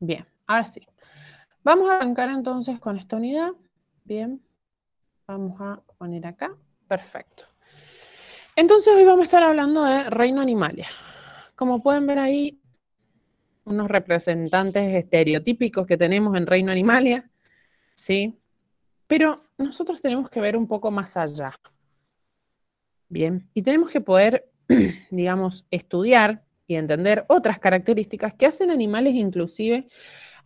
Bien, ahora sí. Vamos a arrancar entonces con esta unidad. Bien, vamos a poner acá. Perfecto. Entonces hoy vamos a estar hablando de reino animalia. Como pueden ver ahí, unos representantes estereotípicos que tenemos en reino animalia, ¿sí? Pero nosotros tenemos que ver un poco más allá. Bien, y tenemos que poder, digamos, estudiar y entender otras características que hacen animales inclusive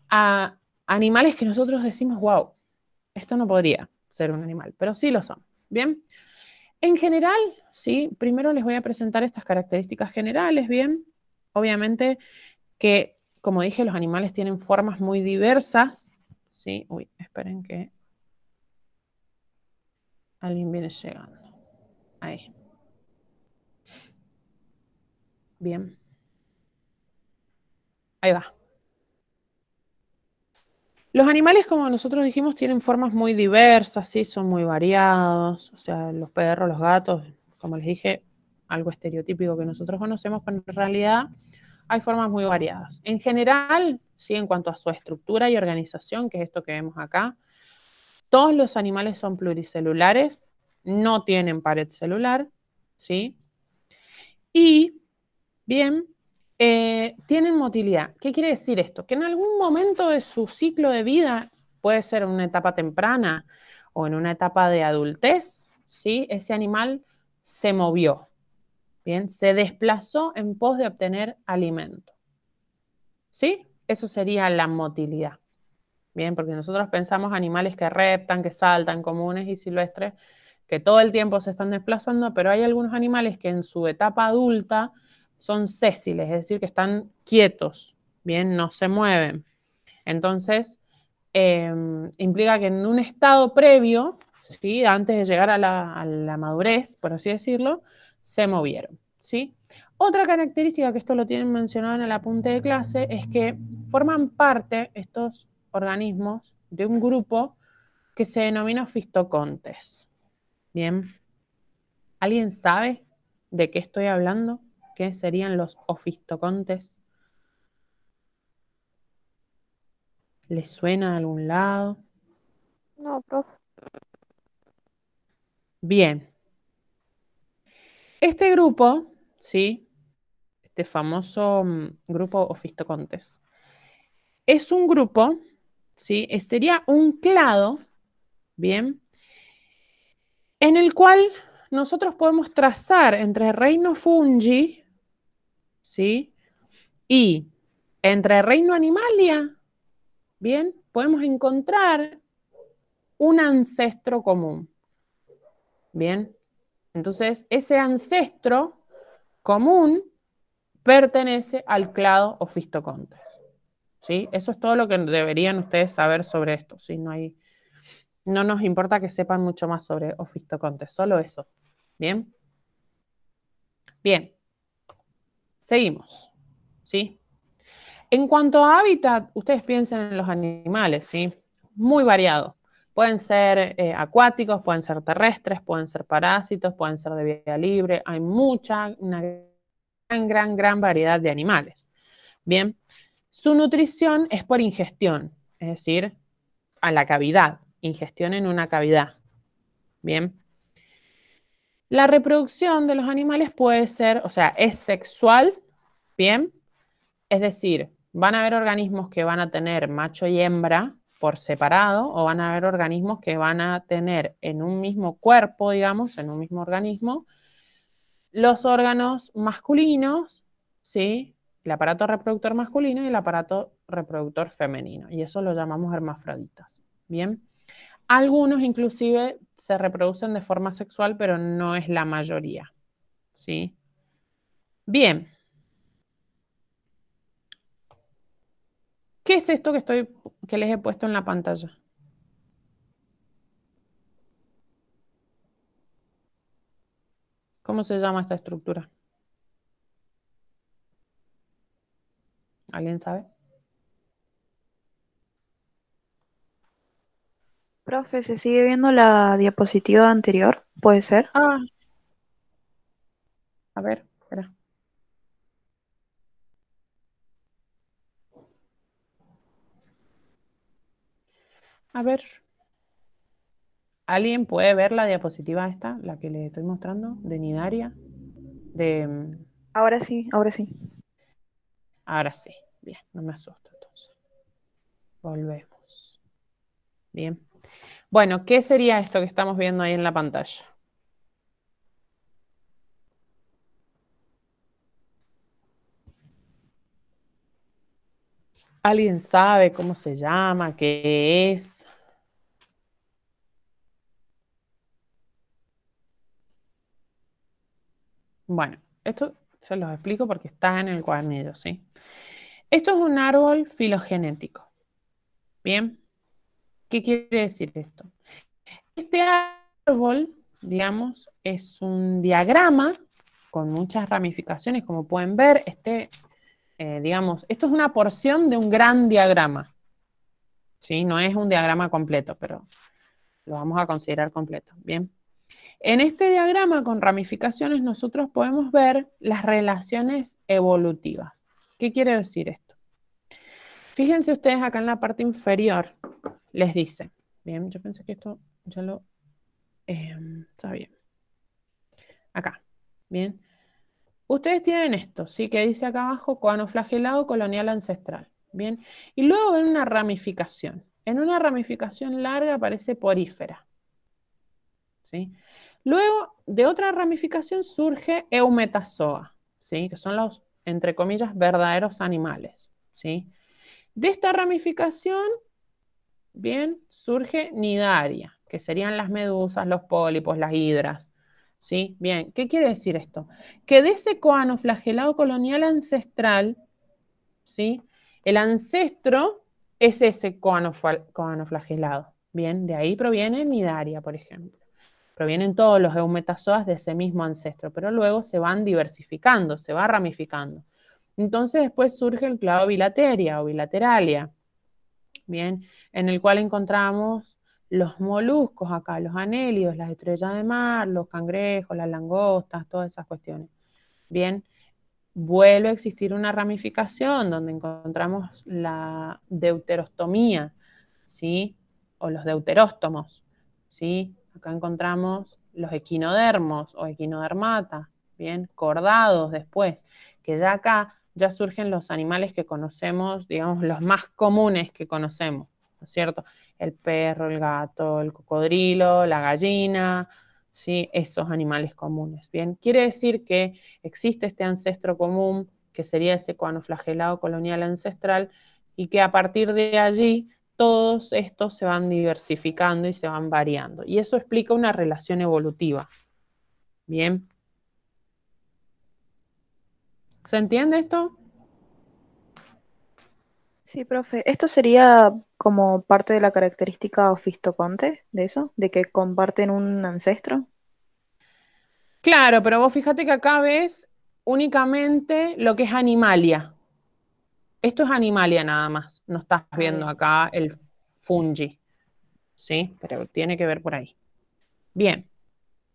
a animales que nosotros decimos, wow, esto no podría ser un animal, pero sí lo son. Bien, en general, sí, primero les voy a presentar estas características generales, bien, obviamente que, como dije, los animales tienen formas muy diversas, sí, uy, esperen que alguien viene llegando, ahí. Bien. Ahí va. Los animales, como nosotros dijimos, tienen formas muy diversas, ¿sí? son muy variados. O sea, los perros, los gatos, como les dije, algo estereotípico que nosotros conocemos, pero en realidad hay formas muy variadas. En general, ¿sí? en cuanto a su estructura y organización, que es esto que vemos acá, todos los animales son pluricelulares, no tienen pared celular, ¿sí? Y, bien, eh, tienen motilidad. ¿Qué quiere decir esto? Que en algún momento de su ciclo de vida, puede ser en una etapa temprana o en una etapa de adultez, ¿sí? ese animal se movió, ¿bien? se desplazó en pos de obtener alimento. ¿Sí? Eso sería la motilidad. Bien, porque nosotros pensamos animales que reptan, que saltan, comunes y silvestres, que todo el tiempo se están desplazando, pero hay algunos animales que en su etapa adulta son sésiles, es decir, que están quietos, bien, no se mueven. Entonces, em, implica que en un estado previo, ¿sí? antes de llegar a la, madurez, por así decirlo, se movieron. ¿sí? Otra característica que esto lo tienen mencionado en el apunte de clase es que forman parte estos organismos de un grupo que se denomina fistocontes. Bien. ¿Alguien sabe de qué estoy hablando? ¿Qué serían los ofistocontes. ¿Les suena a algún lado? No, profe. Bien. Este grupo, ¿sí? Este famoso mm, grupo ofistocontes, es un grupo, ¿sí? Sería un clado, ¿bien? En el cual nosotros podemos trazar entre reino fungi ¿sí? Y entre reino animalia, bien, podemos encontrar un ancestro común, bien. Entonces, ese ancestro común pertenece al clado Ofistocontes. ¿Sí? Eso es todo lo que deberían ustedes saber sobre esto. si No, hay, no nos importa que sepan mucho más sobre Ofistocontes, solo eso. ¿Bien? Bien. Seguimos, ¿sí? En cuanto a hábitat, ustedes piensen en los animales, ¿sí? Muy variados, Pueden ser eh, acuáticos, pueden ser terrestres, pueden ser parásitos, pueden ser de vida libre. Hay mucha, una gran, gran, gran variedad de animales. Bien, su nutrición es por ingestión, es decir, a la cavidad, ingestión en una cavidad. Bien, la reproducción de los animales puede ser, o sea, es sexual, bien, es decir, van a haber organismos que van a tener macho y hembra por separado o van a haber organismos que van a tener en un mismo cuerpo, digamos, en un mismo organismo, los órganos masculinos, ¿sí? El aparato reproductor masculino y el aparato reproductor femenino. Y eso lo llamamos hermafroditas, ¿bien? Algunos inclusive se reproducen de forma sexual, pero no es la mayoría. ¿Sí? Bien. ¿Qué es esto que, estoy, que les he puesto en la pantalla? ¿Cómo se llama esta estructura? ¿Alguien sabe? ¿se sigue viendo la diapositiva anterior? ¿Puede ser? Ah. A ver, espera. A ver. ¿Alguien puede ver la diapositiva esta, la que le estoy mostrando, de Nidaria? De... Mm, ahora sí, ahora sí. Ahora sí. Bien, no me asusto entonces. Volvemos. Bien. Bueno, ¿qué sería esto que estamos viendo ahí en la pantalla? ¿Alguien sabe cómo se llama? ¿Qué es? Bueno, esto se los explico porque está en el cuadernillo, ¿sí? Esto es un árbol filogenético. Bien. ¿Qué quiere decir esto? Este árbol, digamos, es un diagrama con muchas ramificaciones, como pueden ver, este, eh, digamos, esto es una porción de un gran diagrama. ¿Sí? No es un diagrama completo, pero lo vamos a considerar completo. Bien. En este diagrama con ramificaciones nosotros podemos ver las relaciones evolutivas. ¿Qué quiere decir esto? Fíjense ustedes acá en la parte inferior, les dice. Bien, yo pensé que esto ya lo em, está sabía. Acá, bien. Ustedes tienen esto, ¿sí? Que dice acá abajo, coanoflagelado colonial ancestral. Bien. Y luego en una ramificación. En una ramificación larga aparece porífera. ¿Sí? Luego, de otra ramificación surge eumetazoa, ¿sí? que son los, entre comillas, verdaderos animales. ¿sí? De esta ramificación Bien, surge nidaria, que serían las medusas, los pólipos, las hidras. ¿Sí? Bien, ¿qué quiere decir esto? Que de ese coanoflagelado colonial ancestral, ¿sí? El ancestro es ese coanoflagelado. Bien, de ahí proviene nidaria, por ejemplo. Provienen todos los eumetazoas de ese mismo ancestro, pero luego se van diversificando, se va ramificando. Entonces después surge el clado bilateria o bilateralia, ¿bien? En el cual encontramos los moluscos acá, los anélidos, las estrellas de mar, los cangrejos, las langostas, todas esas cuestiones. Bien, vuelve a existir una ramificación donde encontramos la deuterostomía, ¿sí? O los deuteróstomos, ¿sí? Acá encontramos los equinodermos o equinodermata, ¿bien? Cordados después, que ya acá ya surgen los animales que conocemos, digamos, los más comunes que conocemos, ¿no es cierto? El perro, el gato, el cocodrilo, la gallina, ¿sí? Esos animales comunes, ¿bien? Quiere decir que existe este ancestro común, que sería ese cuanoflagelado colonial ancestral, y que a partir de allí todos estos se van diversificando y se van variando. Y eso explica una relación evolutiva, ¿bien? ¿Se entiende esto? Sí, profe. ¿Esto sería como parte de la característica ofistoconte de eso? ¿De que comparten un ancestro? Claro, pero vos fíjate que acá ves únicamente lo que es animalia. Esto es animalia nada más. No estás ah, viendo acá el fungi. ¿Sí? Pero tiene que ver por ahí. Bien.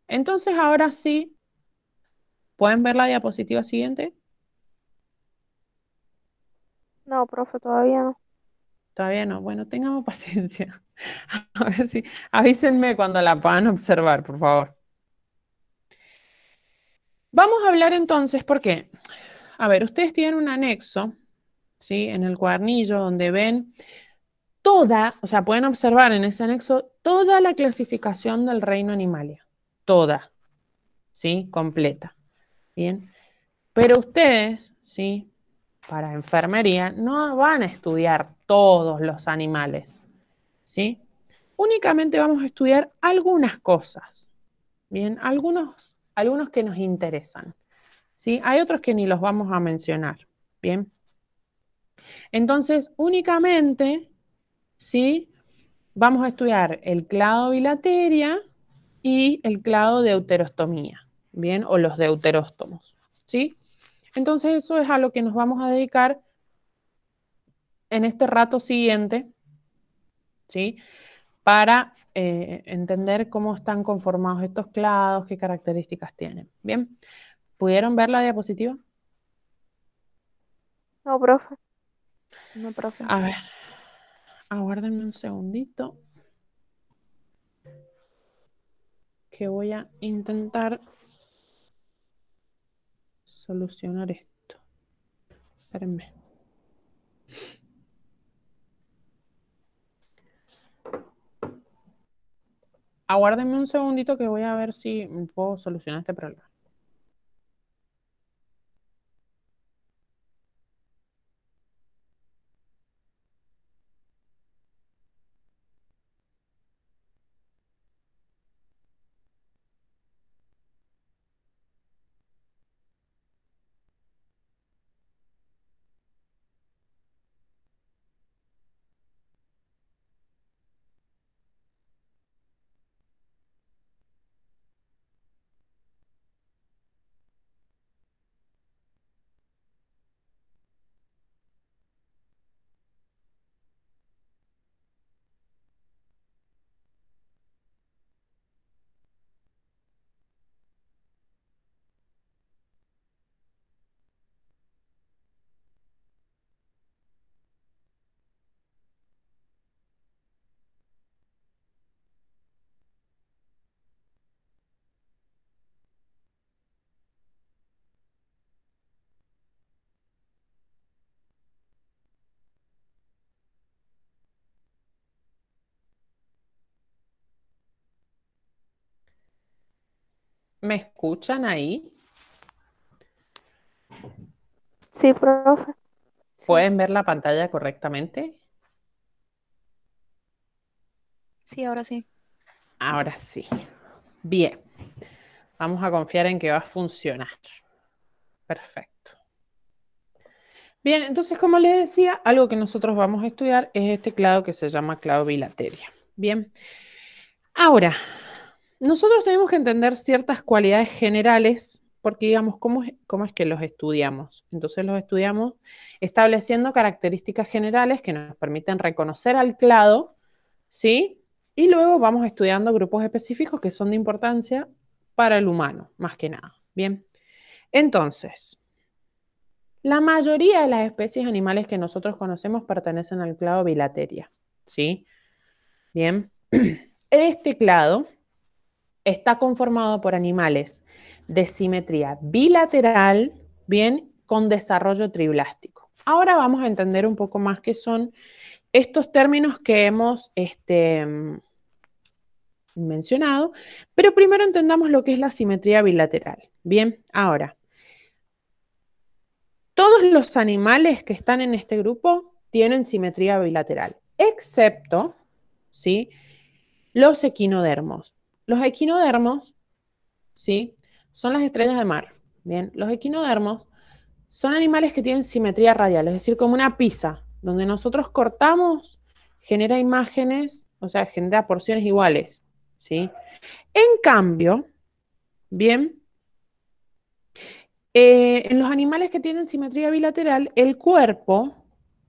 Entonces, ahora sí. ¿Pueden ver la diapositiva siguiente? No, profe, todavía no. Todavía no. Bueno, tengamos paciencia. A ver si. Avísenme cuando la puedan observar, por favor. Vamos a hablar entonces, ¿por qué? a ver, ustedes tienen un anexo, ¿sí? En el cuadernillo donde ven toda, o sea, pueden observar en ese anexo toda la clasificación del reino animalia, toda, ¿sí? Completa, ¿bien? Pero ustedes, ¿sí? para enfermería no van a estudiar todos los animales, ¿sí? Únicamente vamos a estudiar algunas cosas, ¿bien? Algunos, algunos que nos interesan, ¿sí? Hay otros que ni los vamos a mencionar, ¿bien? Entonces, únicamente, ¿sí? Vamos a estudiar el clado bilateria y el clado deuterostomía, ¿bien? O los deuteróstomos, ¿sí? Entonces eso es a lo que nos vamos a dedicar en este rato siguiente, ¿sí? Para eh, entender cómo están conformados estos clados, qué características tienen. Bien, ¿pudieron ver la diapositiva? No, profe. No, profe. A ver, aguárdenme un segundito. Que voy a intentar solucionar esto. Espérenme. Aguárdenme un segundito que voy a ver si puedo solucionar este problema. ¿Me escuchan ahí? Sí, profe. ¿Pueden ver la pantalla correctamente? Sí, ahora sí. Ahora sí. Bien. Vamos a confiar en que va a funcionar. Perfecto. Bien, entonces, como les decía, algo que nosotros vamos a estudiar es este clado que se llama clado bilateria. Bien. Ahora, nosotros tenemos que entender ciertas cualidades generales, porque digamos, ¿cómo es, ¿cómo es que los estudiamos? Entonces los estudiamos estableciendo características generales que nos permiten reconocer al clado, ¿sí? Y luego vamos estudiando grupos específicos que son de importancia para el humano, más que nada. Bien, entonces, la mayoría de las especies animales que nosotros conocemos pertenecen al clado bilateria, ¿sí? Bien, este clado está conformado por animales de simetría bilateral, bien, con desarrollo triblástico. Ahora vamos a entender un poco más qué son estos términos que hemos este, mm, mencionado, pero primero entendamos lo que es la simetría bilateral. Bien, ahora, todos los animales que están en este grupo tienen simetría bilateral, excepto, ¿sí? Los equinodermos. Los equinodermos, ¿sí? Son las estrellas de mar. Bien, los equinodermos son animales que tienen simetría radial, es decir, como una pizza, donde nosotros cortamos, genera imágenes, o sea, genera porciones iguales, ¿sí? En cambio, bien, eh, en los animales que tienen simetría bilateral, el cuerpo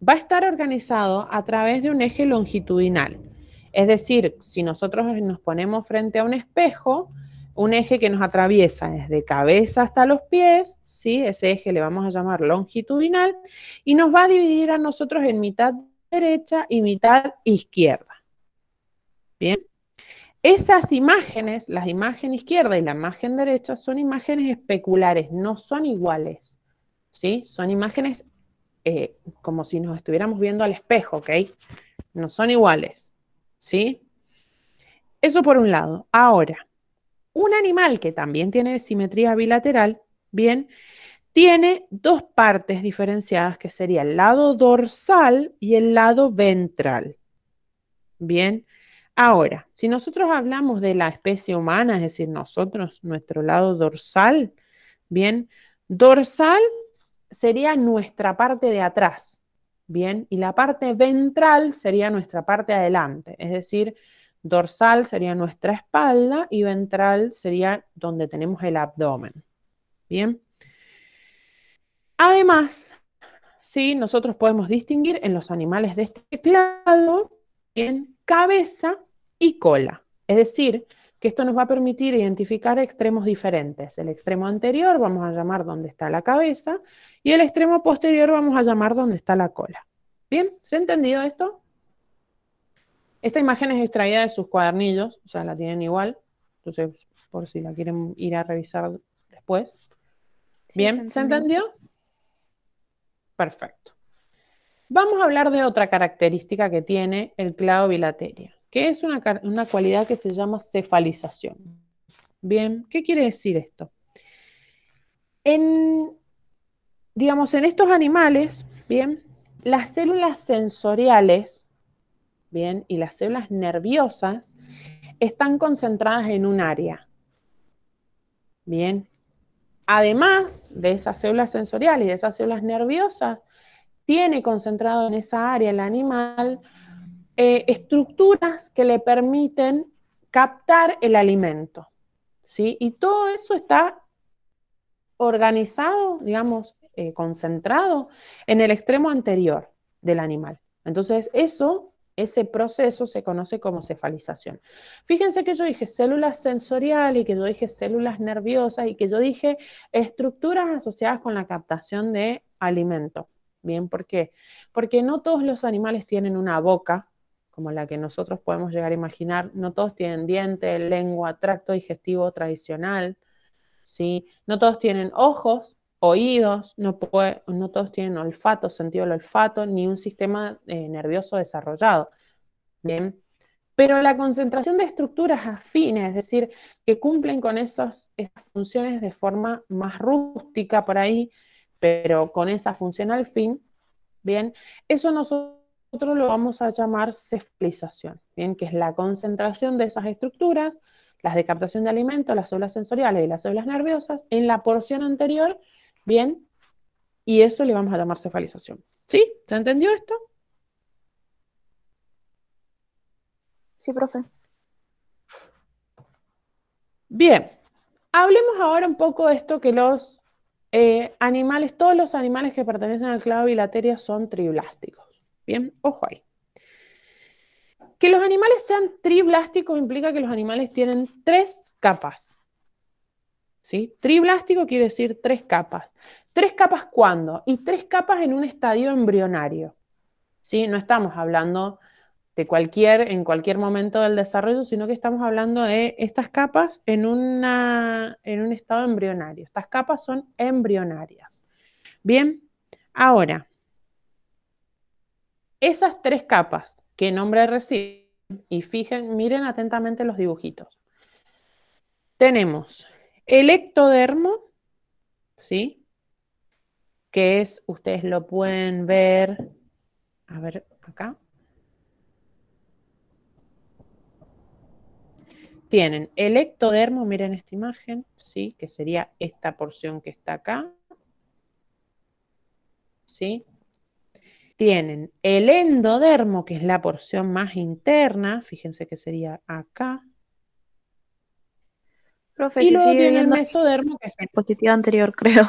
va a estar organizado a través de un eje longitudinal. Es decir, si nosotros nos ponemos frente a un espejo, un eje que nos atraviesa desde cabeza hasta los pies, ¿sí? ese eje le vamos a llamar longitudinal, y nos va a dividir a nosotros en mitad derecha y mitad izquierda. Bien. Esas imágenes, la imagen izquierda y la imagen derecha, son imágenes especulares, no son iguales. ¿sí? Son imágenes eh, como si nos estuviéramos viendo al espejo, ¿ok? No son iguales. ¿sí? Eso por un lado. Ahora, un animal que también tiene simetría bilateral, bien, tiene dos partes diferenciadas que sería el lado dorsal y el lado ventral. Bien, ahora, si nosotros hablamos de la especie humana, es decir, nosotros, nuestro lado dorsal, bien, dorsal sería nuestra parte de atrás, Bien, y la parte ventral sería nuestra parte adelante, es decir, dorsal sería nuestra espalda y ventral sería donde tenemos el abdomen. Bien. Además, sí, nosotros podemos distinguir en los animales de este clado en cabeza y cola. Es decir, que esto nos va a permitir identificar extremos diferentes. El extremo anterior vamos a llamar donde está la cabeza y el extremo posterior vamos a llamar donde está la cola. ¿Bien? ¿Se ha entendido esto? Esta imagen es extraída de sus cuadernillos, o sea, la tienen igual, entonces por si la quieren ir a revisar después. ¿Bien? ¿Se entendió? Perfecto. Vamos a hablar de otra característica que tiene el clavo bilateria que es una, cualidad que se llama cefalización. Bien, ¿qué quiere decir esto? En, digamos, en estos animales, bien, las células sensoriales, bien, y las células nerviosas están concentradas en un área. Bien. Además de esas células sensoriales y de esas células nerviosas, tiene concentrado en esa área el animal eh, estructuras que le permiten captar el alimento. ¿sí? Y todo eso está organizado, digamos, eh, concentrado en el extremo anterior del animal. Entonces, eso, ese proceso se conoce como cefalización. Fíjense que yo dije células sensoriales y que yo dije células nerviosas y que yo dije estructuras asociadas con la captación de alimento. Bien, ¿por qué? Porque no todos los animales tienen una boca como la que nosotros podemos llegar a imaginar. No todos tienen diente, lengua, tracto digestivo tradicional, ¿sí? No todos tienen ojos, oídos, no, no todos tienen olfato, sentido del olfato, ni un sistema eh, nervioso desarrollado. Bien. Pero la concentración de estructuras afines, es decir, que cumplen con esas funciones de forma más rústica por ahí, pero con esa función al fin, bien, eso nosotros nosotros lo vamos a llamar cefalización, ¿bien? que es la concentración de esas estructuras, las de captación de alimentos, las células sensoriales y las células nerviosas, en la porción anterior, ¿bien? Y eso le vamos a llamar cefalización. ¿Sí? ¿Se entendió esto? Sí, profe. Bien, hablemos ahora un poco de esto que los eh, animales, todos los animales que pertenecen al clavo bilateria son triblásticos. Bien, ojo ahí. Que los animales sean triblásticos implica que los animales tienen tres capas. ¿Sí? Triblástico quiere decir tres capas. ¿Tres capas cuándo? Y tres capas en un estadio embrionario. ¿Sí? No estamos hablando de cualquier, en cualquier momento del desarrollo, sino que estamos hablando de estas capas en, una, en un estado embrionario. Estas capas son embrionarias. Bien, ahora, esas tres capas que nombre reciben, y fijen, miren atentamente los dibujitos. Tenemos el ectodermo, ¿sí? Que es, ustedes lo pueden ver, a ver acá. Tienen el ectodermo, miren esta imagen, ¿sí? Que sería esta porción que está acá. ¿Sí? tienen el endodermo, que es la porción más interna, fíjense que sería acá. y luego tiene el mesodermo, que es la positivo anterior, creo,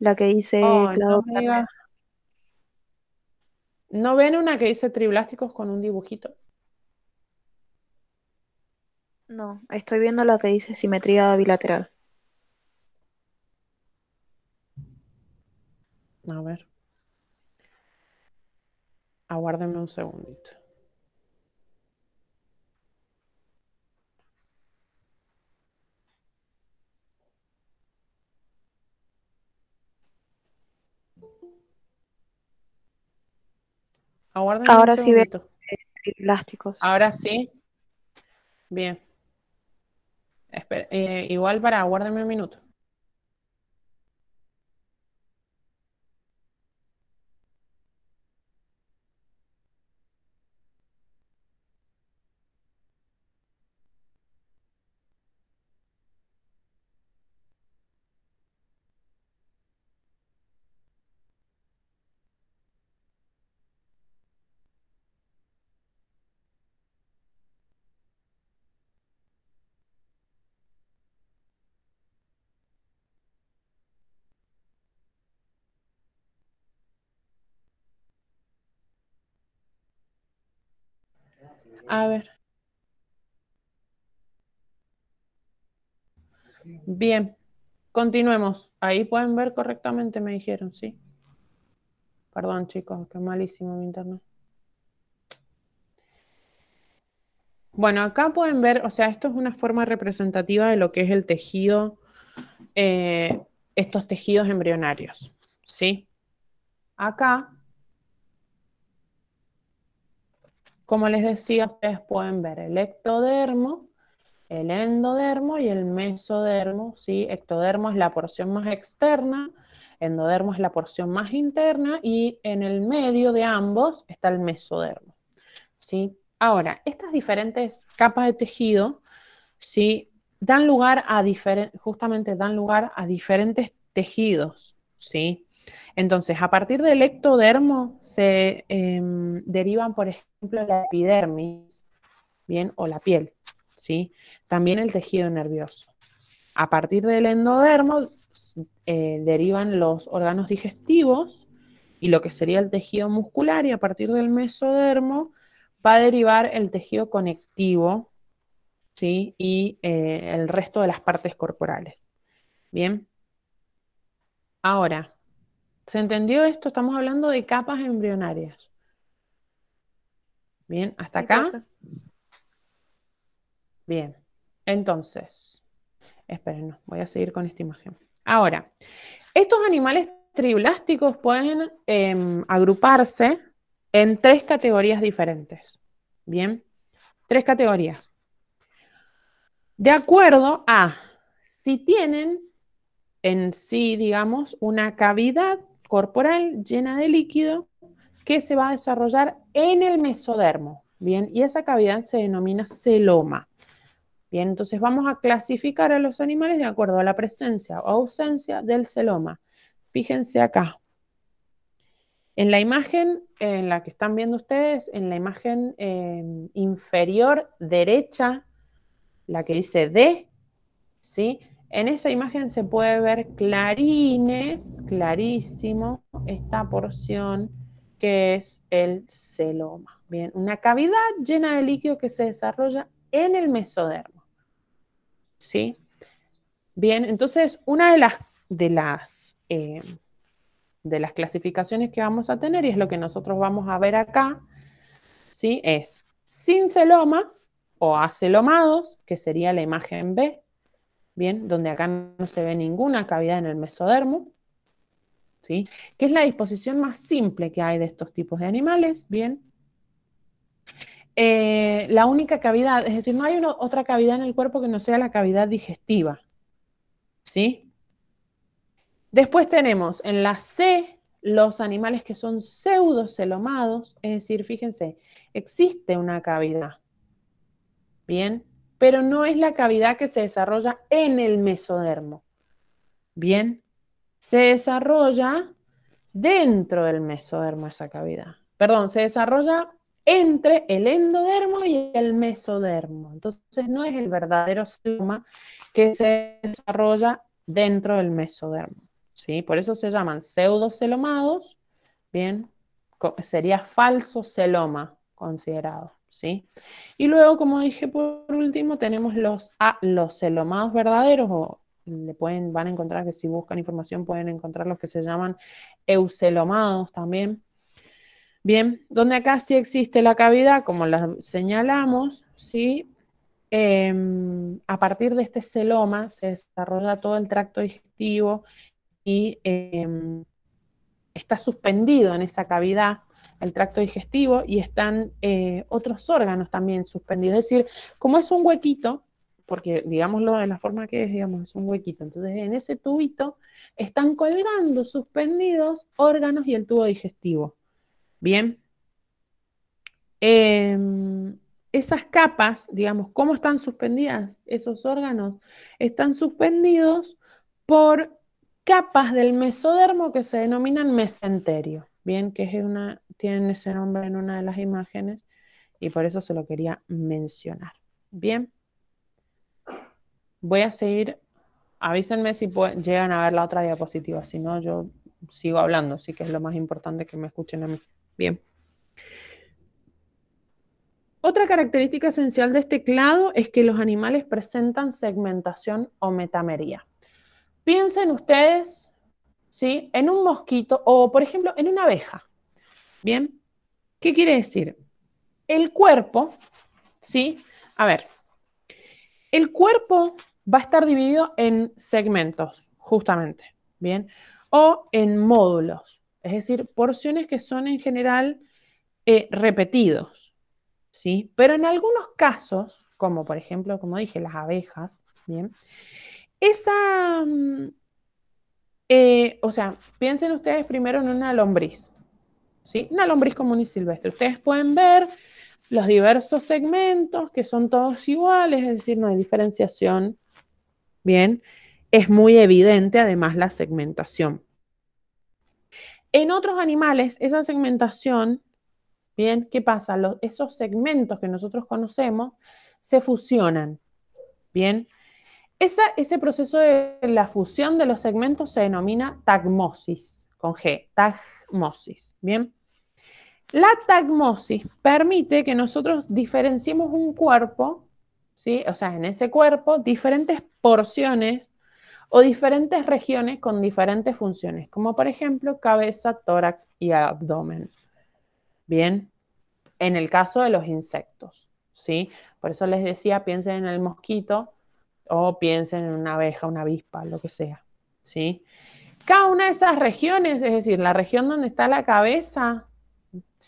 la que dice oh, no, ven una que dice triblásticos con un dibujito? No, estoy viendo la que dice simetría bilateral. A ver. Aguárdenme un segundito. Aguárdenme Ahora un sí veo plásticos. Ahora sí. Bien. Espera, eh, igual para aguárdenme un minuto. A ver. Bien, continuemos. Ahí pueden ver correctamente, me dijeron, ¿sí? Perdón, chicos, que malísimo mi internet. Bueno, acá pueden ver, o sea, esto es una forma representativa de lo que es el tejido, eh, estos tejidos embrionarios, ¿sí? Acá Como les decía, ustedes pueden ver el ectodermo, el endodermo y el mesodermo. ¿sí? Ectodermo es la porción más externa, endodermo es la porción más interna y en el medio de ambos está el mesodermo. ¿sí? Ahora, estas diferentes capas de tejido ¿sí? dan lugar a justamente dan lugar a diferentes tejidos. ¿sí? Entonces, a partir del ectodermo se em, derivan, por ejemplo, la epidermis, ¿bien? O la piel, ¿sí? También el tejido nervioso. A partir del endodermo eh, derivan los órganos digestivos y lo que sería el tejido muscular y a partir del mesodermo va a derivar el tejido conectivo, ¿sí? Y eh, el resto de las partes corporales. Bien. Ahora, ¿Se entendió esto? Estamos hablando de capas embrionarias. Bien, hasta acá. Bien, entonces, espérenos, voy a seguir con esta imagen. Ahora, estos animales triblásticos pueden em, agruparse en tres categorías diferentes. Bien, tres categorías. De acuerdo a si tienen en sí, digamos, una cavidad corporal llena de líquido que se va a desarrollar en el mesodermo, ¿bien? Y esa cavidad se denomina celoma. Bien, entonces vamos a clasificar a los animales de acuerdo a la presencia o ausencia del celoma. Fíjense acá. En la imagen, en la que están viendo ustedes, en la imagen eh, inferior derecha, la que dice D, ¿sí? En esa imagen se puede ver clarines, clarísimo, esta porción que es el celoma. Bien, una cavidad llena de líquido que se desarrolla en el mesodermo. ¿Sí? Bien, entonces una de las, de las, eh, de las clasificaciones que vamos a tener, y es lo que nosotros vamos a ver acá, ¿sí? es sin celoma o acelomados, que sería la imagen B, ¿bien? Donde acá no se ve ninguna cavidad en el mesodermo, ¿sí? Que es la disposición más simple que hay de estos tipos de animales, ¿bien? Eh, la única cavidad, es decir, no hay otra cavidad en el cuerpo que no sea la cavidad digestiva, ¿sí? Después tenemos en la C los animales que son pseudocelomados, es decir, fíjense, existe una cavidad, ¿bien? pero no es la cavidad que se desarrolla en el mesodermo. Bien, se desarrolla dentro del mesodermo esa cavidad. Perdón, se desarrolla entre el endodermo y el mesodermo. Entonces no es el verdadero celoma que se desarrolla dentro del mesodermo. ¿sí? Por eso se llaman pseudocelomados. Bien, sería falso celoma considerado. ¿sí? Y luego, como dije por último, tenemos los, a ah, los celomados verdaderos, o le pueden, van a encontrar que si buscan información pueden encontrar los que se llaman eucelomados también. Bien, donde acá sí existe la cavidad, como la señalamos, ¿sí? Em, a partir de este celoma se desarrolla todo el tracto digestivo y em, está suspendido en esa cavidad el tracto digestivo y están eh, otros órganos también suspendidos. Es decir, como es un huequito, porque digámoslo de la forma que es, digamos, es un huequito, entonces en ese tubito están colgando suspendidos órganos y el tubo digestivo. Bien. Em, esas capas, digamos, ¿cómo están suspendidas esos órganos? Están suspendidos por capas del mesodermo que se denominan mesenterio, bien, que es una tienen ese nombre en una de las imágenes y por eso se lo quería mencionar. Bien, voy a seguir. Avísenme si llegan a ver la otra diapositiva, si no, yo sigo hablando, así que es lo más importante que me escuchen a mí. Bien. Otra característica esencial de este clado es que los animales presentan segmentación o metamería. Piensen ustedes ¿sí? en un mosquito o, por ejemplo, en una abeja. ¿Bien? ¿Qué quiere decir? El cuerpo, ¿sí? A ver, el cuerpo va a estar dividido en segmentos, justamente, ¿bien? O en módulos, es decir, porciones que son en general eh, repetidos, ¿sí? Pero en algunos casos, como por ejemplo, como dije, las abejas, ¿bien? Esa, mm, eh, o sea, piensen ustedes primero en una lombriz, una lombriz común y silvestre. Ustedes pueden ver los diversos segmentos que son todos iguales, es decir, no hay diferenciación. Bien, es muy evidente además la segmentación. En otros animales, esa segmentación, bien, ¿qué pasa? Los, esos segmentos que nosotros conocemos se fusionan. Bien, ese proceso de la fusión de los segmentos se denomina tagmosis, con G, tagmosis. Bien. La tagmosis permite que nosotros diferenciemos un cuerpo, ¿sí? o sea, en ese cuerpo diferentes porciones o diferentes regiones con diferentes funciones, como por ejemplo cabeza, tórax y abdomen. Bien, en el caso de los insectos, ¿sí? Por eso les decía, piensen en el mosquito o piensen en una abeja, una avispa, lo que sea, ¿sí? Cada una de esas regiones, es decir, la región donde está la cabeza,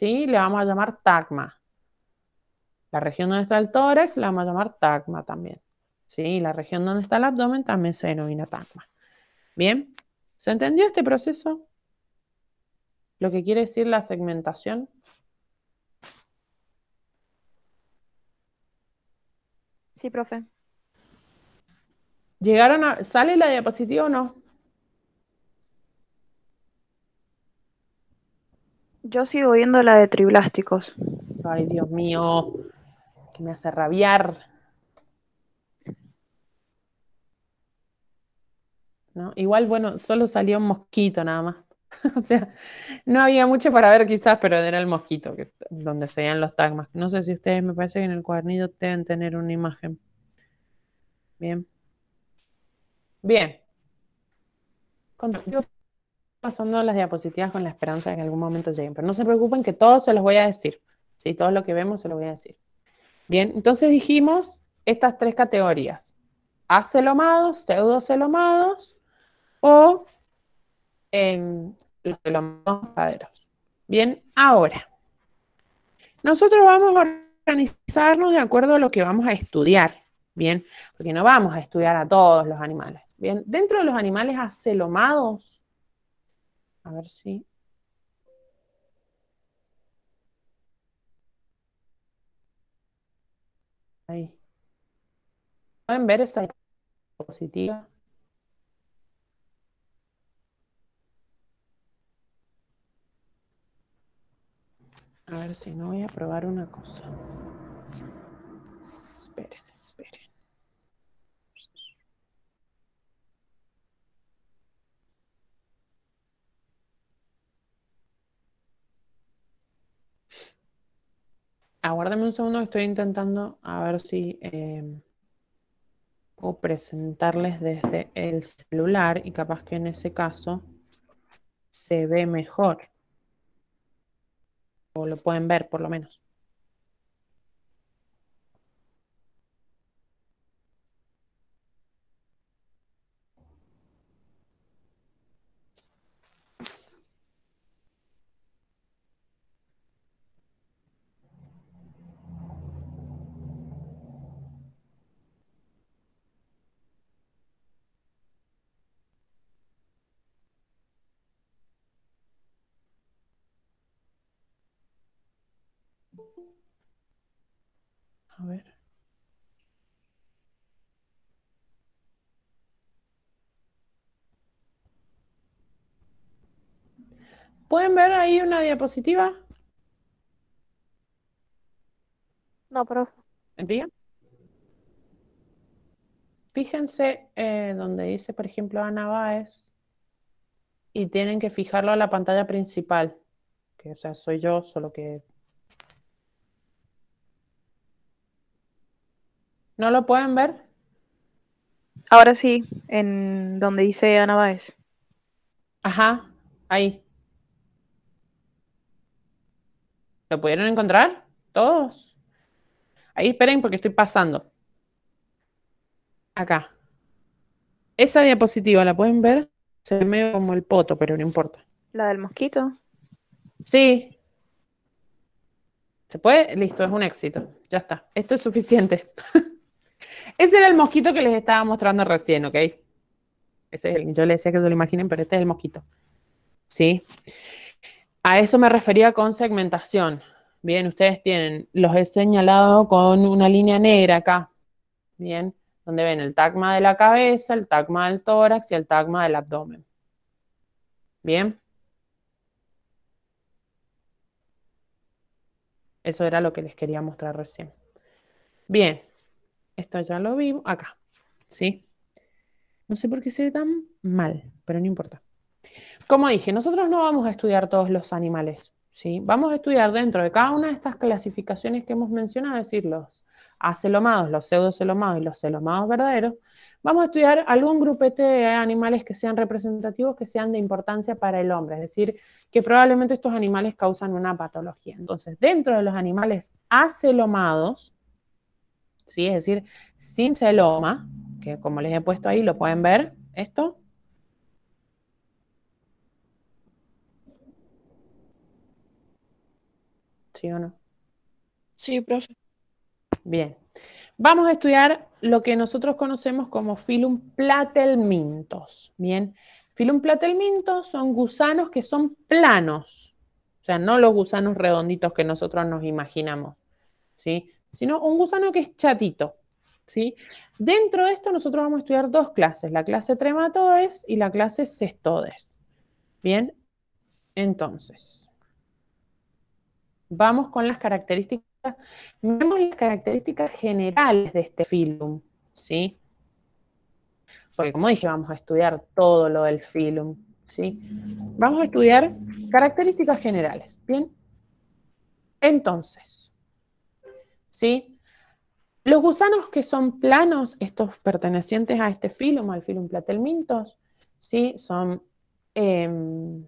le vamos a llamar tagma. La región donde está el tórax la vamos a llamar tagma también. ¿sí? La región donde está el abdomen también se denomina tagma. Bien, ¿se entendió este proceso? Lo que quiere decir la segmentación. Sí, profe. ¿Llegaron a, ¿Sale la diapositiva o no? Yo sigo viendo la de Triblásticos. Ay, Dios mío, que me hace rabiar. ¿No? Igual, bueno, solo salió un mosquito nada más. o sea, no había mucho para ver quizás, pero era el mosquito, donde se veían los tagmas. No sé si ustedes, me parece que en el cuadernillo deben tener una imagen. Bien. Bien pasando las diapositivas con la esperanza de que en algún momento lleguen, pero no se preocupen que todo se los voy a decir, ¿sí? Todo lo que vemos se lo voy a decir. Bien, entonces dijimos estas tres categorías, acelomados, pseudocelomados o em, los celomados Bien, ahora, nosotros vamos a organizarnos de acuerdo a lo que vamos a estudiar, ¿bien? Porque no vamos a estudiar a todos los animales, ¿bien? Dentro de los animales acelomados, a ver si. Ahí. ¿Pueden ver esa positiva. A ver si no voy a probar una cosa. Esperen, esperen. Aguárdame un segundo, estoy intentando a ver si em, puedo presentarles desde el celular y capaz que en ese caso se ve mejor. O lo pueden ver por lo menos. ¿Pueden ver ahí una diapositiva? No, profe. ¿Envía? Fíjense eh, donde dice, por ejemplo, Ana Báez, y tienen que fijarlo a la pantalla principal, que o sea, soy yo, solo que... ¿No lo pueden ver? Ahora sí, en donde dice Ana Báez. Ajá, ahí. ¿Lo pudieron encontrar? ¿Todos? Ahí esperen porque estoy pasando. Acá. Esa diapositiva, ¿la pueden ver? Se ve como el poto, pero no importa. ¿La del mosquito? Sí. ¿Se puede? Listo, es un éxito. Ya está. Esto es suficiente. Ese era el mosquito que les estaba mostrando recién, ¿ok? Ese es el, yo les decía que lo imaginen, pero este es el mosquito. ¿Sí? sí a eso me refería con segmentación. Bien, ustedes tienen, los he señalado con una línea negra acá. Bien, donde ven el tagma de la cabeza, el tagma del tórax y el tagma del abdomen. Bien. Eso era lo que les quería mostrar recién. Bien, esto ya lo vimos acá, ¿sí? No sé por qué se ve tan mal, pero no importa. Como dije, nosotros no vamos a estudiar todos los animales, ¿sí? Vamos a estudiar dentro de cada una de estas clasificaciones que hemos mencionado, es decir, los acelomados, los pseudocelomados y los celomados verdaderos, vamos a estudiar algún grupete de animales que sean representativos, que sean de importancia para el hombre, es decir, que probablemente estos animales causan una patología. Entonces, dentro de los animales acelomados, ¿sí? es decir, sin celoma, que como les he puesto ahí, lo pueden ver, esto, ¿Sí o no? Sí, profe. Bien. Vamos a estudiar lo que nosotros conocemos como filum platelmintos. Bien. Filum platelmintos son gusanos que son planos. O sea, no los gusanos redonditos que nosotros nos imaginamos. ¿Sí? Sino un gusano que es chatito. ¿Sí? Dentro de esto nosotros vamos a estudiar dos clases, la clase trematodes y la clase cestodes. Bien, entonces, Vamos con las características, vemos las características generales de este filum, ¿sí? Porque como dije, vamos a estudiar todo lo del filum, ¿sí? Vamos a estudiar características generales, ¿bien? Entonces, ¿sí? Los gusanos que son planos, estos pertenecientes a este filum, al filum platelmintos, ¿sí? Son, em,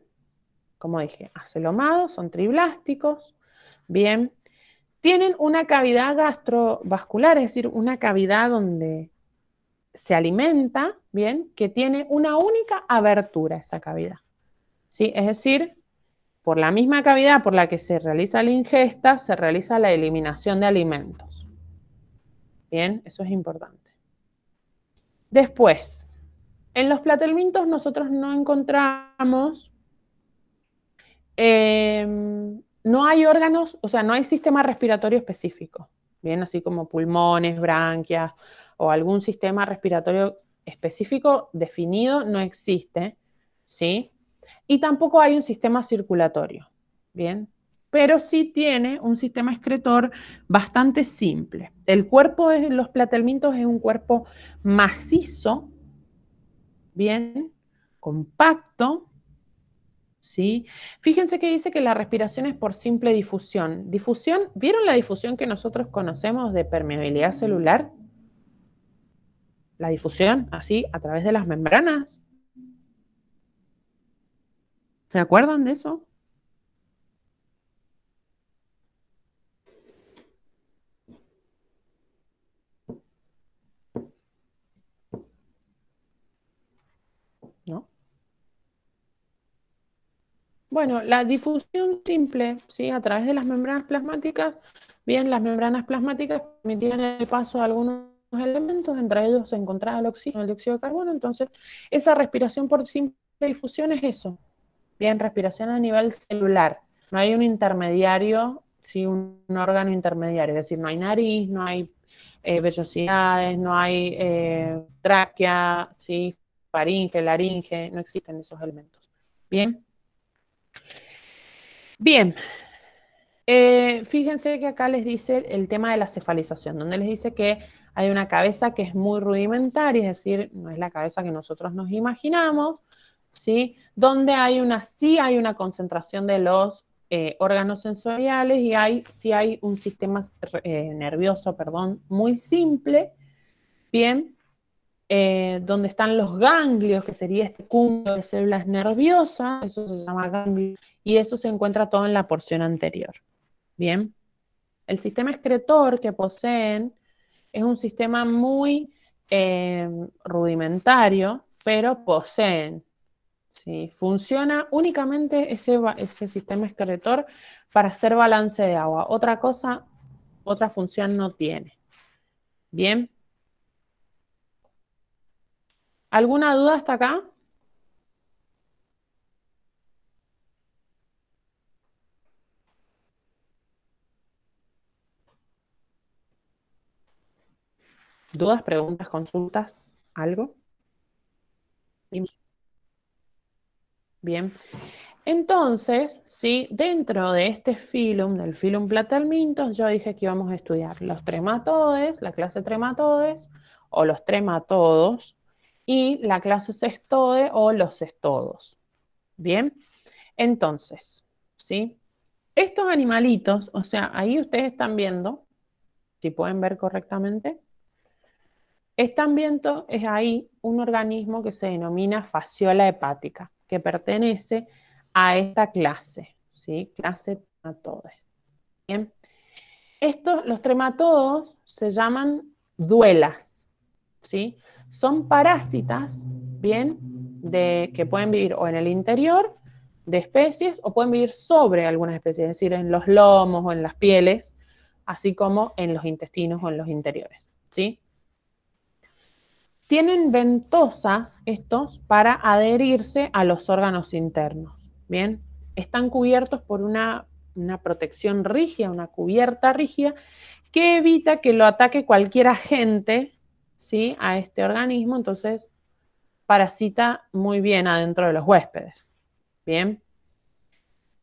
como dije, acelomados, son triblásticos, Bien. Tienen una cavidad gastrovascular, es decir, una cavidad donde se alimenta, bien, que tiene una única abertura esa cavidad. ¿Sí? Es decir, por la misma cavidad por la que se realiza la ingesta, se realiza la eliminación de alimentos. Bien, eso es importante. Después, en los platelmintos nosotros no encontramos em, no hay órganos, o sea, no hay sistema respiratorio específico, bien así como pulmones, branquias o algún sistema respiratorio específico definido no existe, ¿sí? Y tampoco hay un sistema circulatorio, ¿bien? Pero sí tiene un sistema excretor bastante simple. El cuerpo de los platelmintos es un cuerpo macizo, ¿bien? Compacto, ¿sí? Fíjense que dice que la respiración es por simple difusión. Difusión, ¿vieron la difusión que nosotros conocemos de permeabilidad celular? La difusión, así, a través de las membranas. ¿Se acuerdan de eso? Bueno, la difusión simple, ¿sí? a través de las membranas plasmáticas, bien, las membranas plasmáticas permitían el paso de algunos elementos, entre ellos se encontraba el oxígeno, el dióxido de carbono, entonces esa respiración por simple difusión es eso, bien, respiración a nivel celular, no hay un intermediario, ¿sí? un, órgano intermediario, es decir, no hay nariz, no hay eh, vellosidades, no hay eh, tráquea, ¿sí? faringe, laringe, no existen esos elementos. Bien. Bien, eh, fíjense que acá les dice el tema de la cefalización, donde les dice que hay una cabeza que es muy rudimentaria, es decir, no es la cabeza que nosotros nos imaginamos, ¿sí? Donde hay una, sí hay una concentración de los eh, órganos sensoriales y hay, sí hay un sistema eh, nervioso, perdón, muy simple, bien, eh, donde están los ganglios, que sería este cúmulo de células nerviosas, eso se llama ganglio, y eso se encuentra todo en la porción anterior. Bien, el sistema excretor que poseen es un sistema muy eh, rudimentario, pero poseen. ¿sí? Funciona únicamente ese, ese sistema excretor para hacer balance de agua. Otra cosa, otra función no tiene. Bien, ¿Alguna duda hasta acá? ¿Dudas, preguntas, consultas? ¿Algo? Bien. Entonces, si dentro de este filum, del filum Platelmintos, yo dije que íbamos a estudiar los trematodes, la clase trematodes, o los trematodos, y la clase cestode o los cestodos, Bien, entonces, ¿sí? Estos animalitos, o sea, ahí ustedes están viendo, si pueden ver correctamente, están viendo, es ahí un organismo que se denomina fasciola hepática, que pertenece a esta clase, ¿sí? Clase trematode. Bien. Estos, los trematodos se llaman duelas, ¿sí? son parásitas, ¿bien? De, que pueden vivir o en el interior de especies o pueden vivir sobre algunas especies, es decir, en los lomos o en las pieles, así como en los intestinos o en los interiores, ¿sí? Tienen ventosas estos para adherirse a los órganos internos, ¿bien? Están cubiertos por una, una protección rígida, una cubierta rígida, que evita que lo ataque cualquier agente ¿sí? a este organismo, entonces parasita muy bien adentro de los huéspedes. Bien.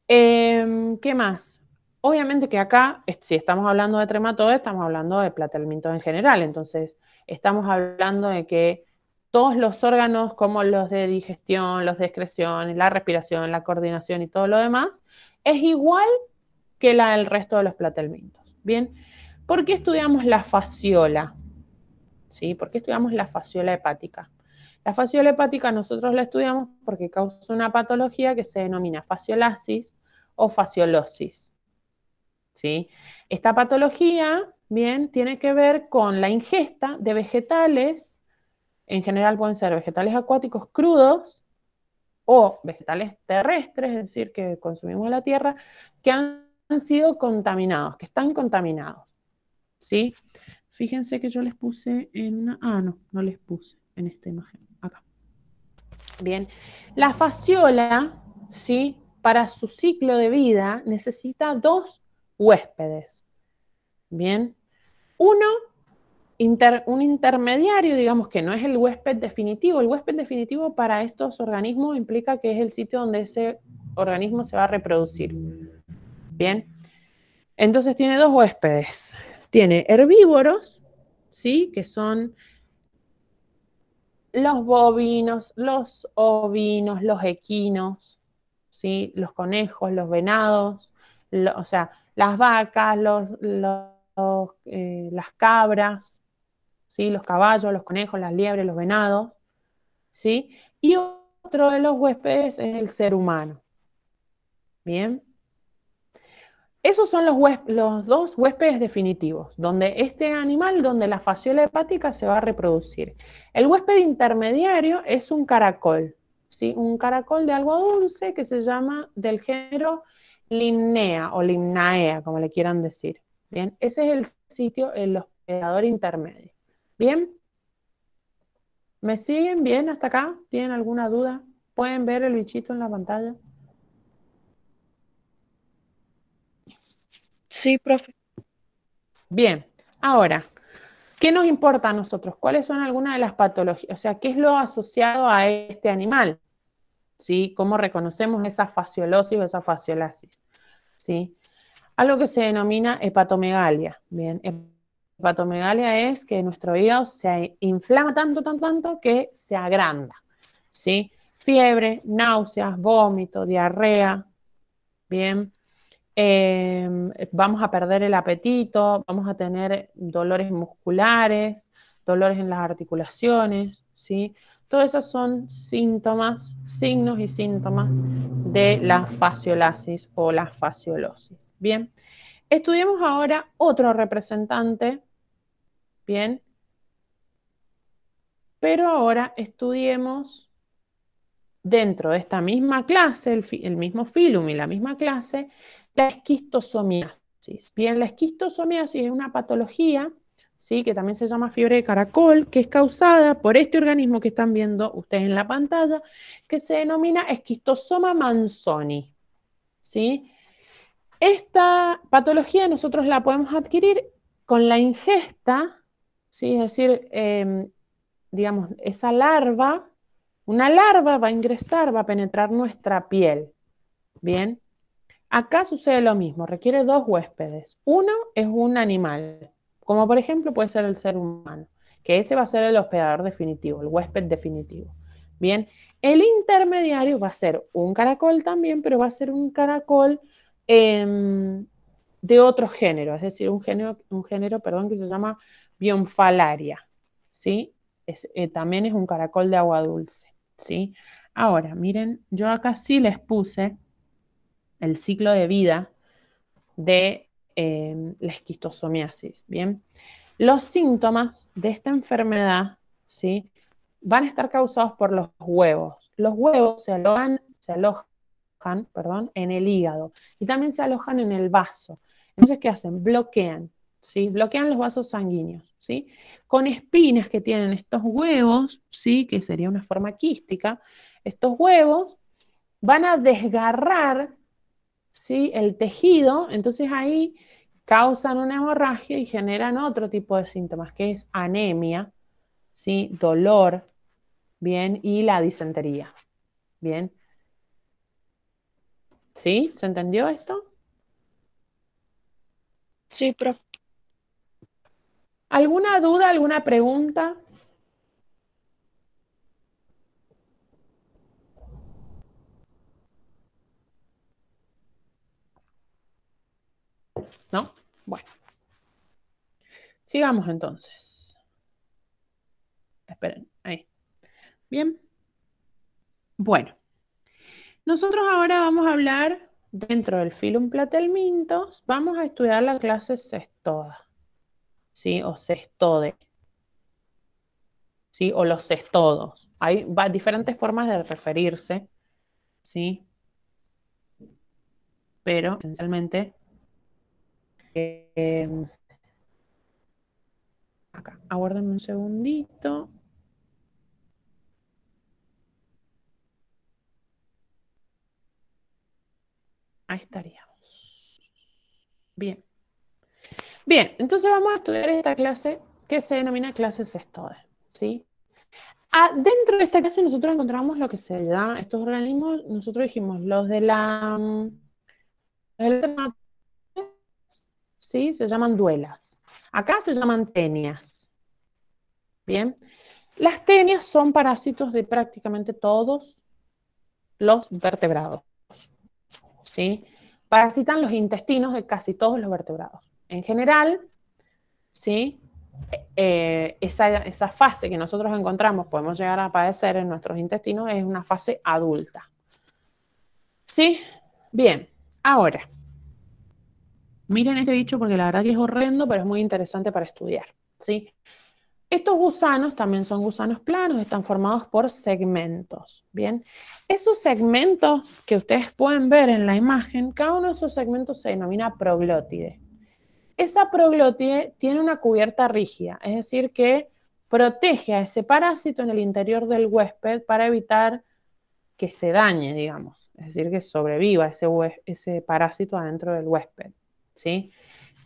Em, ¿Qué más? Obviamente que acá, si estamos hablando de trematode estamos hablando de platelmintos en general. Entonces, estamos hablando de que todos los órganos, como los de digestión, los de excreción, la respiración, la coordinación y todo lo demás, es igual que la del resto de los platelmintos. Bien. ¿Por qué estudiamos la fasciola? ¿sí? ¿Por qué estudiamos la fasciola hepática? La fasciola hepática nosotros la estudiamos porque causa una patología que se denomina fasciolasis o fasciolosis. ¿sí? Esta patología, bien, tiene que ver con la ingesta de vegetales, en general pueden ser vegetales acuáticos crudos o vegetales terrestres, es decir, que consumimos en la tierra, que han sido contaminados, que están contaminados. ¿sí? Fíjense que yo les puse en una... Ah, no, no les puse en esta imagen. Acá. Bien. La fasciola, ¿sí? Para su ciclo de vida necesita dos huéspedes. Bien. Uno, un intermediario, digamos que no es el huésped definitivo. El huésped definitivo para estos organismos implica que es el sitio donde ese organismo se va a reproducir. Bien. Entonces tiene dos huéspedes. Tiene herbívoros, ¿sí? Que son los bovinos, los ovinos, los equinos, ¿sí? Los conejos, los venados, o sea, las vacas, los, eh, las cabras, ¿sí? Los caballos, los conejos, las liebres, los venados, ¿sí? Y otro de los huéspedes es el ser humano. Bien. Esos son los, dos huéspedes definitivos, donde este animal, donde la fasciola hepática se va a reproducir. El huésped intermediario es un caracol, ¿sí? un caracol de algo dulce que se llama del género Limnea o Limnaea, como le quieran decir. Bien, ese es el sitio, el hospedador intermedio. Bien, ¿me siguen bien hasta acá? ¿Tienen alguna duda? ¿Pueden ver el bichito en la pantalla? Sí, profe. Bien, ahora, ¿qué nos importa a nosotros? ¿Cuáles son algunas de las patologías? O sea, ¿qué es lo asociado a este animal? ¿Sí? ¿Cómo reconocemos esa fasciolosis o esa fasciolasis? ¿Sí? Algo que se denomina hepatomegalia. Bien, hepatomegalia es que nuestro hígado se inflama tanto, tanto, tanto que se agranda. ¿Sí? Fiebre, náuseas, vómito, diarrea. Bien, Em, vamos a perder el apetito, vamos a tener dolores musculares, dolores en las articulaciones, ¿sí? Todos esos son síntomas, signos y síntomas de la fasciolasis o la fasciolosis. Bien, estudiemos ahora otro representante, bien, pero ahora estudiemos dentro de esta misma clase, el, el mismo filum y la misma clase, la esquistosomiasis. Bien, la esquistosomiasis es una patología, ¿sí? que también se llama fiebre de caracol, que es causada por este organismo que están viendo ustedes en la pantalla, que se denomina esquistosoma manzoni. ¿sí? Esta patología nosotros la podemos adquirir con la ingesta, ¿sí? es decir, em, digamos, esa larva, una larva va a ingresar, va a penetrar nuestra piel. Bien, Acá sucede lo mismo, requiere dos huéspedes. Uno es un animal, como por ejemplo puede ser el ser humano, que ese va a ser el hospedador definitivo, el huésped definitivo. Bien, el intermediario va a ser un caracol también, pero va a ser un caracol em, de otro género, es decir, un género, un género perdón, que se llama bionfalaria. ¿sí? Eh, también es un caracol de agua dulce. ¿sí? Ahora, miren, yo acá sí les puse el ciclo de vida de em, la esquistosomiasis. Bien, los síntomas de esta enfermedad ¿sí? van a estar causados por los huevos. Los huevos se alojan, se perdón, en el hígado y también se alojan en el vaso. Entonces, ¿qué hacen? Bloquean, ¿sí? Bloquean los vasos sanguíneos, ¿sí? Con espinas que tienen estos huevos, ¿sí? Que sería una forma quística, estos huevos van a desgarrar ¿sí? el tejido, entonces ahí causan una hemorragia y generan otro tipo de síntomas, que es anemia, ¿sí? dolor, bien, y la disentería. Bien. ¿Sí? ¿Se entendió esto? Sí, profe. ¿Alguna duda, alguna pregunta? ¿no? Bueno. Sigamos entonces. Esperen, ahí. Bien. Bueno. Nosotros ahora vamos a hablar dentro del filum platelmintos, vamos a estudiar la clase cestoda. ¿Sí? O cestode. ¿Sí? O los cestodos. Hay diferentes formas de referirse, ¿sí? Pero esencialmente Em, acá, aguardenme un segundito. Ahí estaríamos. Bien. Bien, entonces vamos a estudiar esta clase que se denomina clase sextodes, ¿sí? Ah, dentro de esta clase nosotros encontramos lo que se da, estos organismos, nosotros dijimos los de la, los de ¿sí? Se llaman duelas. Acá se llaman tenias. Bien. Las tenias son parásitos de prácticamente todos los vertebrados. ¿sí? Parasitan los intestinos de casi todos los vertebrados. En general, ¿sí? Eh, eh, esa, fase que nosotros encontramos, podemos llegar a padecer en nuestros intestinos, es una fase adulta. ¿Sí? Bien, ahora, miren este bicho porque la verdad que es horrendo, pero es muy interesante para estudiar, ¿sí? Estos gusanos también son gusanos planos, están formados por segmentos, ¿bien? Esos segmentos que ustedes pueden ver en la imagen, cada uno de esos segmentos se denomina proglótide. Esa proglótide tiene una cubierta rígida, es decir, que protege a ese parásito en el interior del huésped para evitar que se dañe, digamos, es decir, que sobreviva ese, ese parásito adentro del huésped, ¿sí?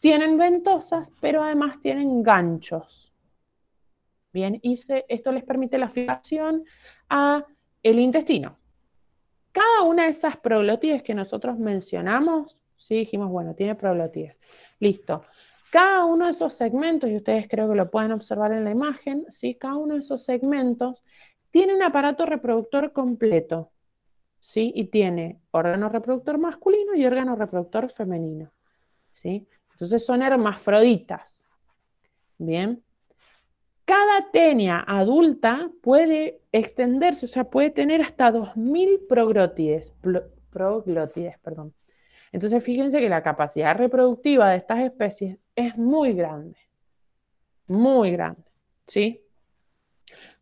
Tienen ventosas, pero además tienen ganchos. Bien, y esto les permite la fijación a el intestino. Cada una de esas proglotides que nosotros mencionamos, sí, dijimos, bueno, tiene proglotides. Listo. Cada uno de esos segmentos, y ustedes creo que lo pueden observar en la imagen, ¿sí? cada uno de esos segmentos tiene un aparato reproductor completo, ¿sí? y tiene órgano reproductor masculino y órgano reproductor femenino. ¿sí? Entonces son hermafroditas. Bien. Cada tenia adulta puede extenderse, o sea, puede tener hasta 2.000 proglótides, proglotides, perdón. Entonces, fíjense que la capacidad reproductiva de estas especies es muy grande, muy grande, ¿sí?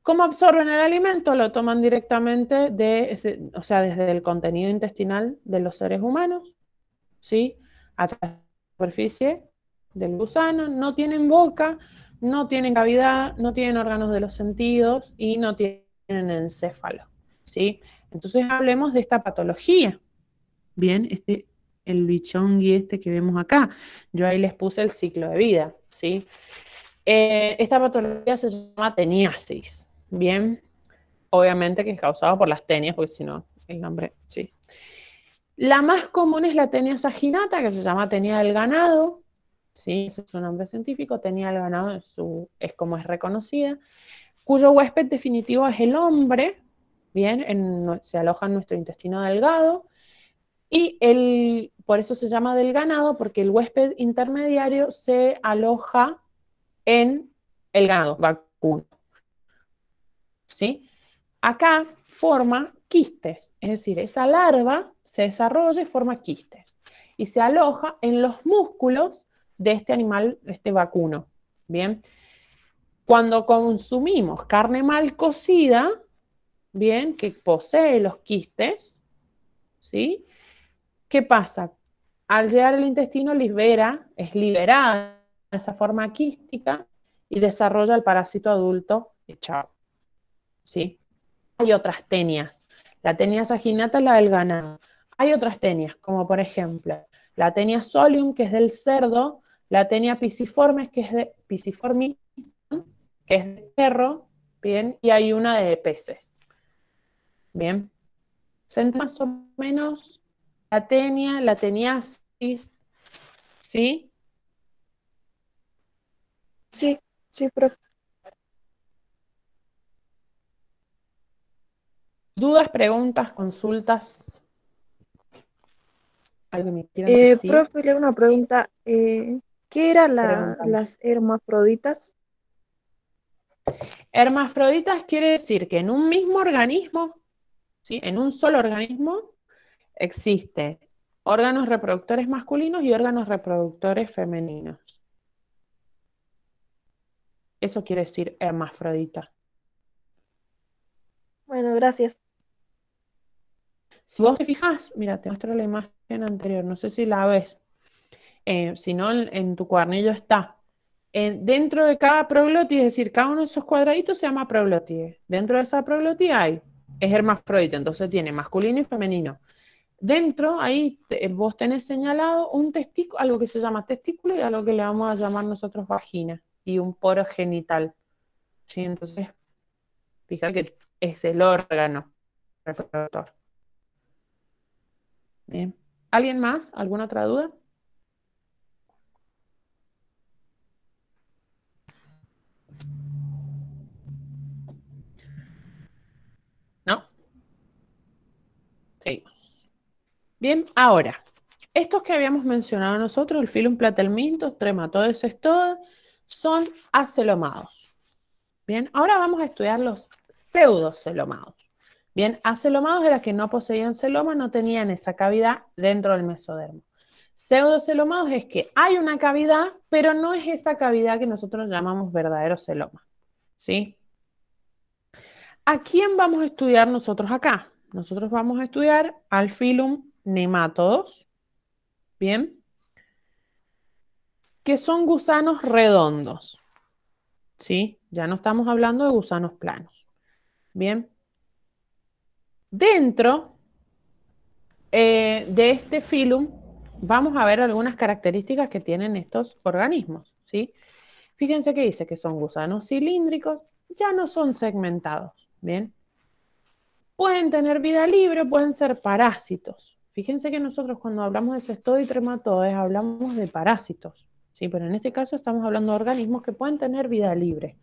¿Cómo absorben el alimento? Lo toman directamente de, o sea, desde el contenido intestinal de los seres humanos, ¿sí? superficie del gusano, no tienen boca, no tienen cavidad, no tienen órganos de los sentidos y no tienen encéfalo. ¿sí? Entonces hablemos de esta patología. Bien, este, el y este que vemos acá. Yo ahí les puse el ciclo de vida. ¿sí? Eh, esta patología se llama teniasis. Bien, obviamente que es causado por las tenias, porque si no, el nombre, sí. La más común es la tenia saginata, que se llama tenia del ganado, ¿sí? ese es su nombre científico, tenia del ganado es, como es reconocida, cuyo huésped definitivo es el hombre, bien, se aloja en nuestro intestino delgado, y el, por eso se llama del ganado, porque el huésped intermediario se aloja en el ganado vacuno. ¿Sí? Acá forma quistes, es decir, esa larva se desarrolla y forma quistes y se aloja en los músculos de este animal, este vacuno. Bien, cuando consumimos carne mal cocida, bien, que posee los quistes, ¿sí? ¿Qué pasa? Al llegar al intestino libera, es liberada esa forma quística y desarrolla el parásito adulto y ¿Sí? hay otras tenias. La tenia saginata la del ganado. Hay otras tenias, como por ejemplo la tenia solium, que es del cerdo, la tenia pisciformes, que es de pisciformis, que es de perro, bien, y hay una de peces. Bien. Se más o menos la tenia, la teniasis, ¿sí? Sí, sí, profe. ¿Dudas, preguntas, consultas? Alguien me quieran eh, Profe, le una pregunta. Eh, ¿Qué eran las hermafroditas? Hermafroditas quiere decir que en un mismo organismo, ¿sí? en un solo organismo, existe órganos reproductores masculinos y órganos reproductores femeninos. Eso quiere decir hermafrodita. Bueno, gracias. Si vos te fijas, mira, te muestro la imagen anterior, no sé si la ves. Eh, si no, en, tu cuadernillo está. dentro de cada proglotis, es decir, cada uno de esos cuadraditos se llama proglotis. Dentro de esa proglotis hay, es hermafrodita, entonces tiene masculino y femenino. Dentro, ahí vos tenés señalado un testículo, algo que se llama testículo y algo que le vamos a llamar nosotros vagina y un poro genital. ¿Sí? Entonces, fíjate que es el órgano reproductor. Bien. ¿Alguien más? ¿Alguna otra duda? ¿No? Seguimos. Bien, ahora, estos que habíamos mencionado nosotros, el filum platelmintos, trematodes todo, son acelomados. Bien, ahora vamos a estudiar los pseudocelomados. Bien, acelomados era que no poseían celoma, no tenían esa cavidad dentro del mesodermo. Pseudocelomados es que hay una cavidad, pero no es esa cavidad que nosotros llamamos verdadero celoma. ¿Sí? ¿A quién vamos a estudiar nosotros acá? Nosotros vamos a estudiar al filum nematodos, ¿bien? Que son gusanos redondos, ¿sí? Ya no estamos hablando de gusanos planos, ¿bien? Dentro eh, de este filum vamos a ver algunas características que tienen estos organismos, ¿sí? Fíjense que dice que son gusanos cilíndricos, ya no son segmentados, ¿bien? Pueden tener vida libre, pueden ser parásitos. Fíjense que nosotros cuando hablamos de cestodo y hablamos de parásitos, ¿sí? Pero en este caso estamos hablando de organismos que pueden tener vida libre.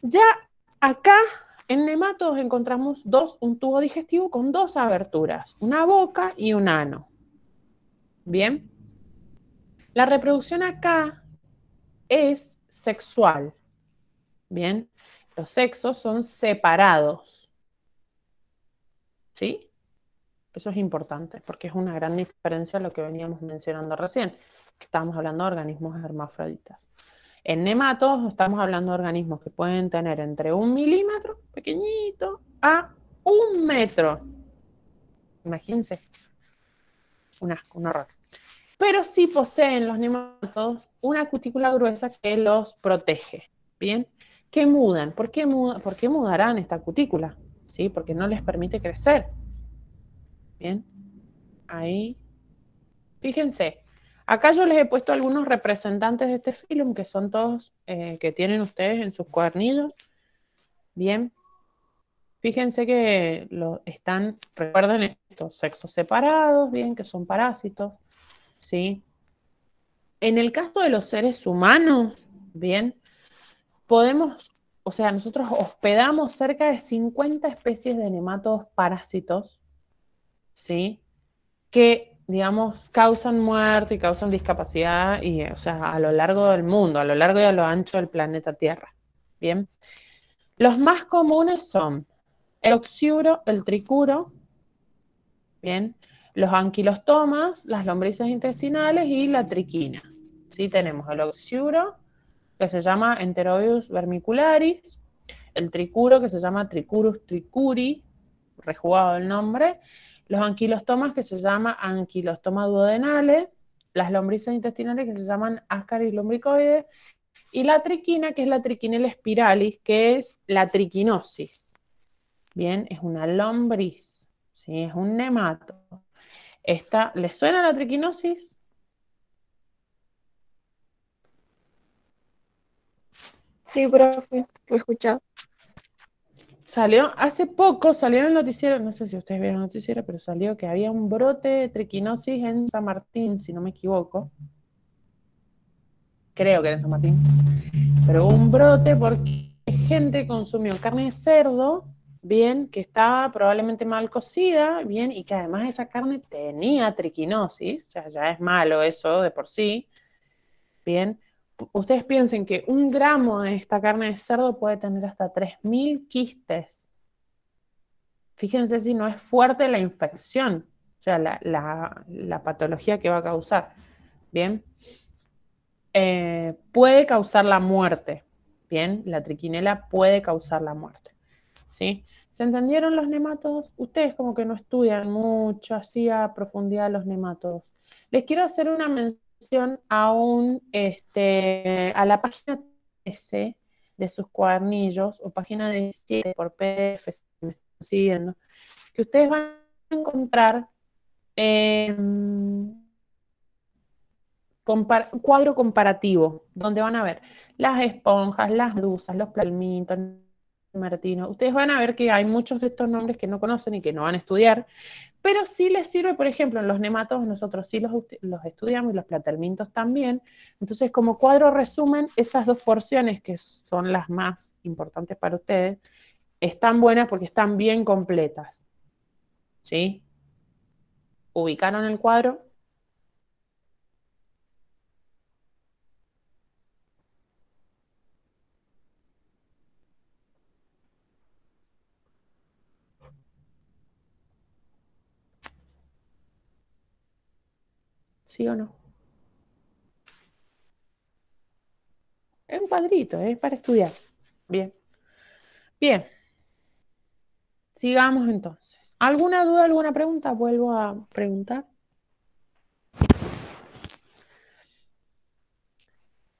Ya acá en nematos encontramos dos, un tubo digestivo con dos aberturas, una boca y un ano. Bien. La reproducción acá es sexual. Bien. Los sexos son separados. ¿Sí? Eso es importante porque es una gran diferencia a lo que veníamos mencionando recién, que estábamos hablando de organismos hermafroditas. En nematos estamos hablando de organismos que pueden tener entre un milímetro, pequeñito, a un metro. Imagínense. Un asco, horror. Pero sí poseen los nematos una cutícula gruesa que los protege. ¿Bien? ¿Qué mudan? ¿Por qué, mudarán esta cutícula? ¿Sí? Porque no les permite crecer. ¿Bien? Ahí. Fíjense, Acá yo les he puesto algunos representantes de este filum que son todos eh, que tienen ustedes en sus cuernillos. Bien. Fíjense que lo, están, recuerden estos sexos separados, bien, que son parásitos, ¿sí? En el caso de los seres humanos, bien, podemos, o sea, nosotros hospedamos cerca de 50 especies de nematodos parásitos, ¿sí? Que digamos, causan muerte y causan discapacidad, y, sea, a lo largo del mundo, a lo largo y a lo ancho del planeta Tierra. Bien. Los más comunes son el oxiuro, el tricuro, bien, los anquilostomas, las lombrices intestinales y la triquina. Sí, tenemos el oxiuro, que se llama Enterobius vermicularis, el tricuro, que se llama Tricurus tricuri, rejugado el nombre, los anquilostomas que se llama anquilostomas duodenales, las lombrices intestinales que se llaman ascaris lombricoides, y la triquina, que es la triquinella espiralis, que es la triquinosis. Bien, es una lombriz, ¿sí? es un nemato. Esta, ¿Les suena la triquinosis? Sí, profe, lo he escuchado. Salió, hace poco salió en el noticiero, no sé si ustedes vieron el noticiero, pero salió que había un brote de triquinosis en San Martín, si no me equivoco. Creo que era en San Martín. Pero un brote porque gente consumió carne de cerdo, bien, que estaba probablemente mal cocida, bien, y que además esa carne tenía triquinosis, o sea, ya es malo eso de por sí, bien ustedes piensen que un gramo de esta carne de cerdo puede tener hasta 3.000 quistes. Fíjense si no es fuerte la infección, o sea, la, patología que va a causar. Bien. Eh, puede causar la muerte. Bien, la triquinela puede causar la muerte. ¿Sí? ¿Se entendieron los nematodos? Ustedes como que no estudian mucho así a profundidad los nematodos. Les quiero hacer una mención este, a, la página 13 de sus cuadernillos o página 17 por PDF, siguiendo, que ustedes van a encontrar em, cuadro comparativo, donde van a ver las esponjas, las luces, los palmitos, Martino. Ustedes van a ver que hay muchos de estos nombres que no conocen y que no van a estudiar, pero sí les sirve, por ejemplo, en los nematodos nosotros sí los, los estudiamos y los platelmintos también. Entonces, como cuadro resumen, esas dos porciones que son las más importantes para ustedes, están buenas porque están bien completas. ¿Sí? ¿Ubicaron el cuadro? ¿sí o no? Es un cuadrito, ¿eh? es para estudiar. Bien. Bien. Sigamos entonces. ¿Alguna duda, alguna pregunta? Vuelvo a preguntar.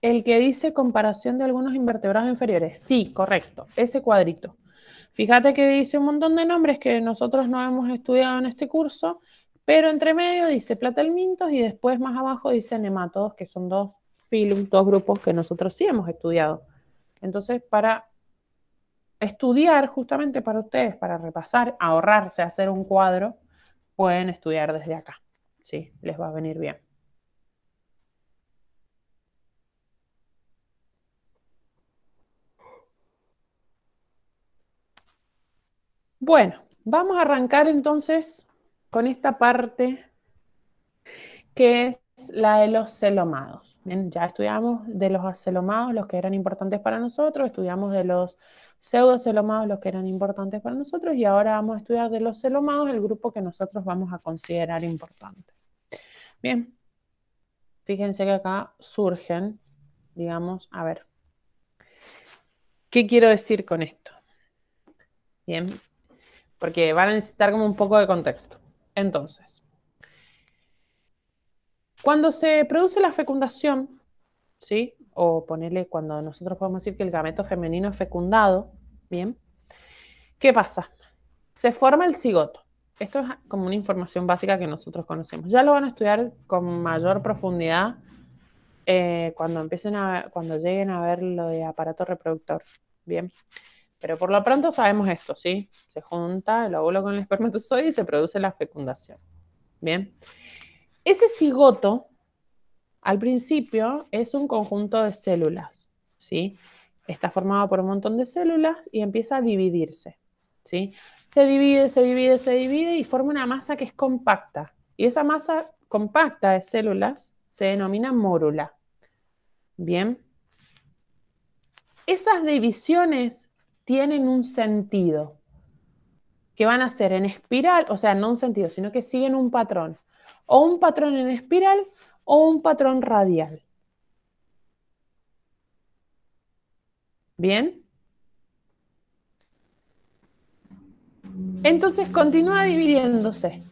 El que dice comparación de algunos invertebrados inferiores. Sí, correcto. Ese cuadrito. Fíjate que dice un montón de nombres que nosotros no hemos estudiado en este curso pero entre medio dice platelmintos y después más abajo dice nematodos, que son dos filum, dos grupos que nosotros sí hemos estudiado. Entonces, para estudiar justamente para ustedes, para repasar, ahorrarse, hacer un cuadro, pueden estudiar desde acá. Sí, les va a venir bien. Bueno, vamos a arrancar entonces con esta parte que es la de los celomados. Bien, ya estudiamos de los acelomados, los que eran importantes para nosotros, estudiamos de los pseudocelomados, los que eran importantes para nosotros, y ahora vamos a estudiar de los celomados, el grupo que nosotros vamos a considerar importante. Bien, fíjense que acá surgen, digamos, a ver, ¿qué quiero decir con esto? Bien, porque van a necesitar como un poco de contexto. Entonces, cuando se produce la fecundación, ¿sí? O ponerle cuando nosotros podemos decir que el gameto femenino es fecundado, ¿bien? ¿Qué pasa? Se forma el cigoto. Esto es como una información básica que nosotros conocemos. Ya lo van a estudiar con mayor profundidad eh, cuando empiecen a, cuando lleguen a ver lo de aparato reproductor. Bien. Pero por lo pronto sabemos esto, ¿sí? Se junta el óvulo con el espermatozoide y se produce la fecundación. Bien. Ese cigoto, al principio, es un conjunto de células, ¿sí? Está formado por un montón de células y empieza a dividirse, ¿sí? Se divide, se divide, se divide y forma una masa que es compacta. Y esa masa compacta de células se denomina mórula. Bien. Esas divisiones tienen un sentido, que van a ser en espiral, o sea, no un sentido, sino que siguen un patrón, o un patrón en espiral o un patrón radial. ¿Bien? Entonces continúa dividiéndose,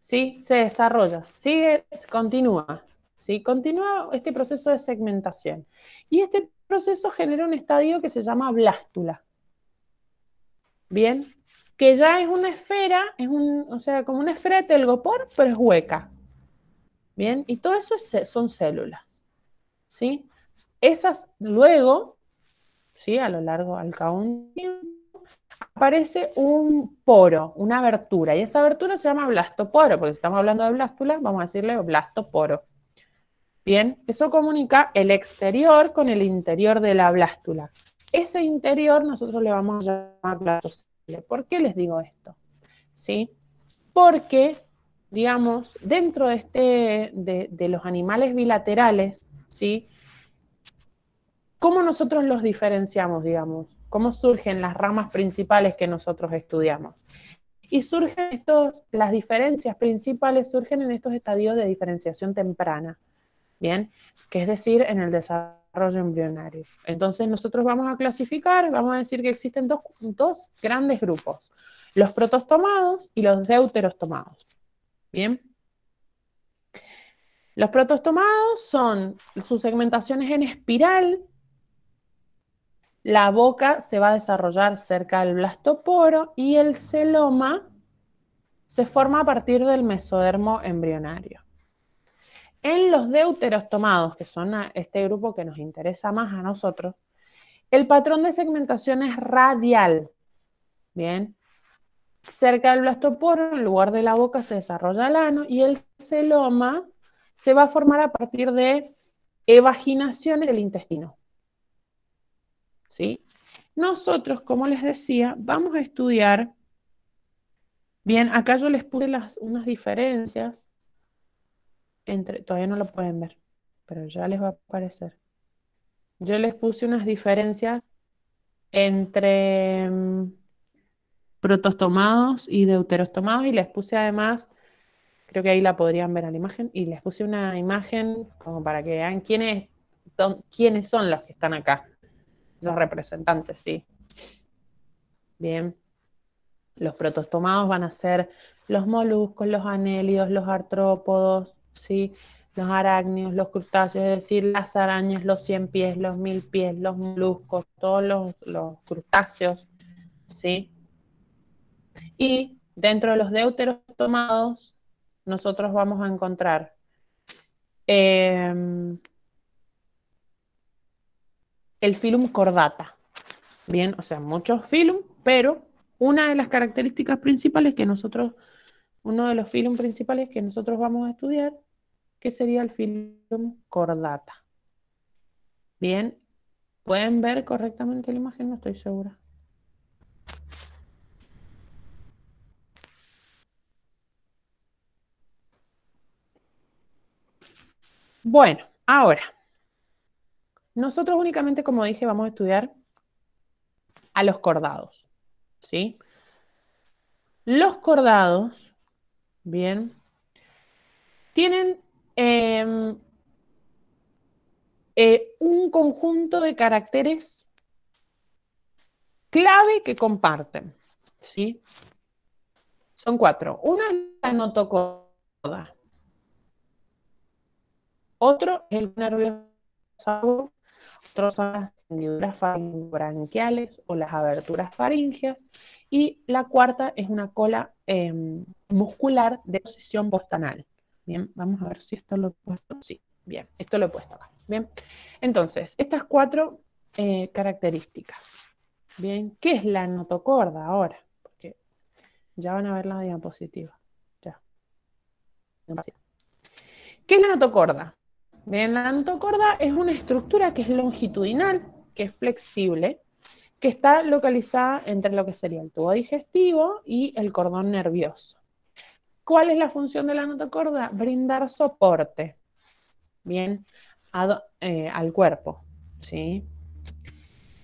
¿sí? Se desarrolla, sigue, continúa, ¿sí? Continúa este proceso de segmentación. Y este proceso genera un estadio que se llama blástula. Bien, que ya es una esfera, es un, o sea, como una esfera de telgopor, pero es hueca. Bien, y todo eso son células. ¿Sí? Esas luego, ¿sí? A lo largo, al cabo tiempo, aparece un poro, una abertura, y esa abertura se llama blastoporo, porque si estamos hablando de blástula, vamos a decirle blastoporo. Bien, eso comunica el exterior con el interior de la blástula. Ese interior nosotros le vamos a llamar plato ¿Por qué les digo esto? ¿Sí? Porque, digamos, dentro de, este, de, los animales bilaterales, ¿sí? ¿Cómo nosotros los diferenciamos, digamos? ¿Cómo surgen las ramas principales que nosotros estudiamos? Y surgen estos, las diferencias principales surgen en estos estadios de diferenciación temprana, ¿bien? Que es decir, en el desarrollo embrionario. Entonces nosotros vamos a clasificar, vamos a decir que existen dos, dos grandes grupos, los protostomados y los deuterostomados. Bien. Los protostomados son sus segmentaciones en espiral. La boca se va a desarrollar cerca del blastoporo y el celoma se forma a partir del mesodermo embrionario. En los deuteros tomados, que son este grupo que nos interesa más a nosotros, el patrón de segmentación es radial. Bien, cerca del blastoporo, en lugar de la boca, se desarrolla el ano y el celoma se va a formar a partir de evaginaciones del intestino. ¿Sí? Nosotros, como les decía, vamos a estudiar. Bien, acá yo les puse unas diferencias entre, todavía no lo pueden ver, pero ya les va a aparecer. Yo les puse unas diferencias entre protostomados mm, y deuterostomados y les puse además, creo que ahí la podrían ver a la imagen, y les puse una imagen como para que vean quiénes son los que están acá, los representantes, sí. Bien. Los protostomados van a ser los moluscos, los anélidos, los artrópodos, ¿sí? los arácnidos, los crustáceos, es decir, las arañas, los cien pies, los mil pies, los moluscos, todos los, crustáceos, ¿sí? Y dentro de los deuteros tomados, nosotros vamos a encontrar em, el filum cordata. Bien, o sea, muchos filum, pero una de las características principales que nosotros uno de los filum principales que nosotros vamos a estudiar, que sería el filum cordata. Bien, ¿pueden ver correctamente la imagen? No estoy segura. Bueno, ahora, nosotros únicamente, como dije, vamos a estudiar a los cordados, ¿sí? Los cordados Bien. Tienen em, eh, un conjunto de caracteres clave que comparten. ¿sí? Son cuatro. Una es la notocoda. Otro es el nervioso, Otro tendiduras faringobranquiales o las aberturas faríngeas. Y la cuarta es una cola em, muscular de posición postanal. Bien, vamos a ver si esto lo he puesto. Sí, bien, esto lo he puesto acá. Bien, entonces, estas cuatro eh, características. Bien, ¿qué es la notocorda ahora? Porque ya van a ver la diapositiva. Ya. ¿Qué es la notocorda? Bien, la notocorda es una estructura que es longitudinal, que es flexible, que está localizada entre lo que sería el tubo digestivo y el cordón nervioso. ¿Cuál es la función de la notocorda? Brindar soporte, bien, eh, al cuerpo, ¿sí?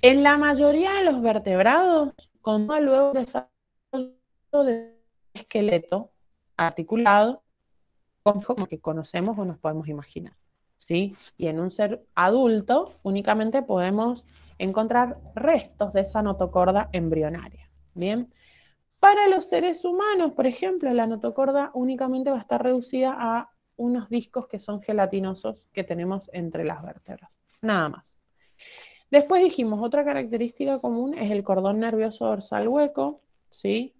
En la mayoría de los vertebrados, con luego desarrollo de esqueleto articulado, como que conocemos o nos podemos imaginar. ¿sí? Y en un ser adulto únicamente podemos encontrar restos de esa notocorda embrionaria, ¿bien? Para los seres humanos, por ejemplo, la notocorda únicamente va a estar reducida a unos discos que son gelatinosos que tenemos entre las vértebras, nada más. Después dijimos, otra característica común es el cordón nervioso dorsal hueco, ¿sí?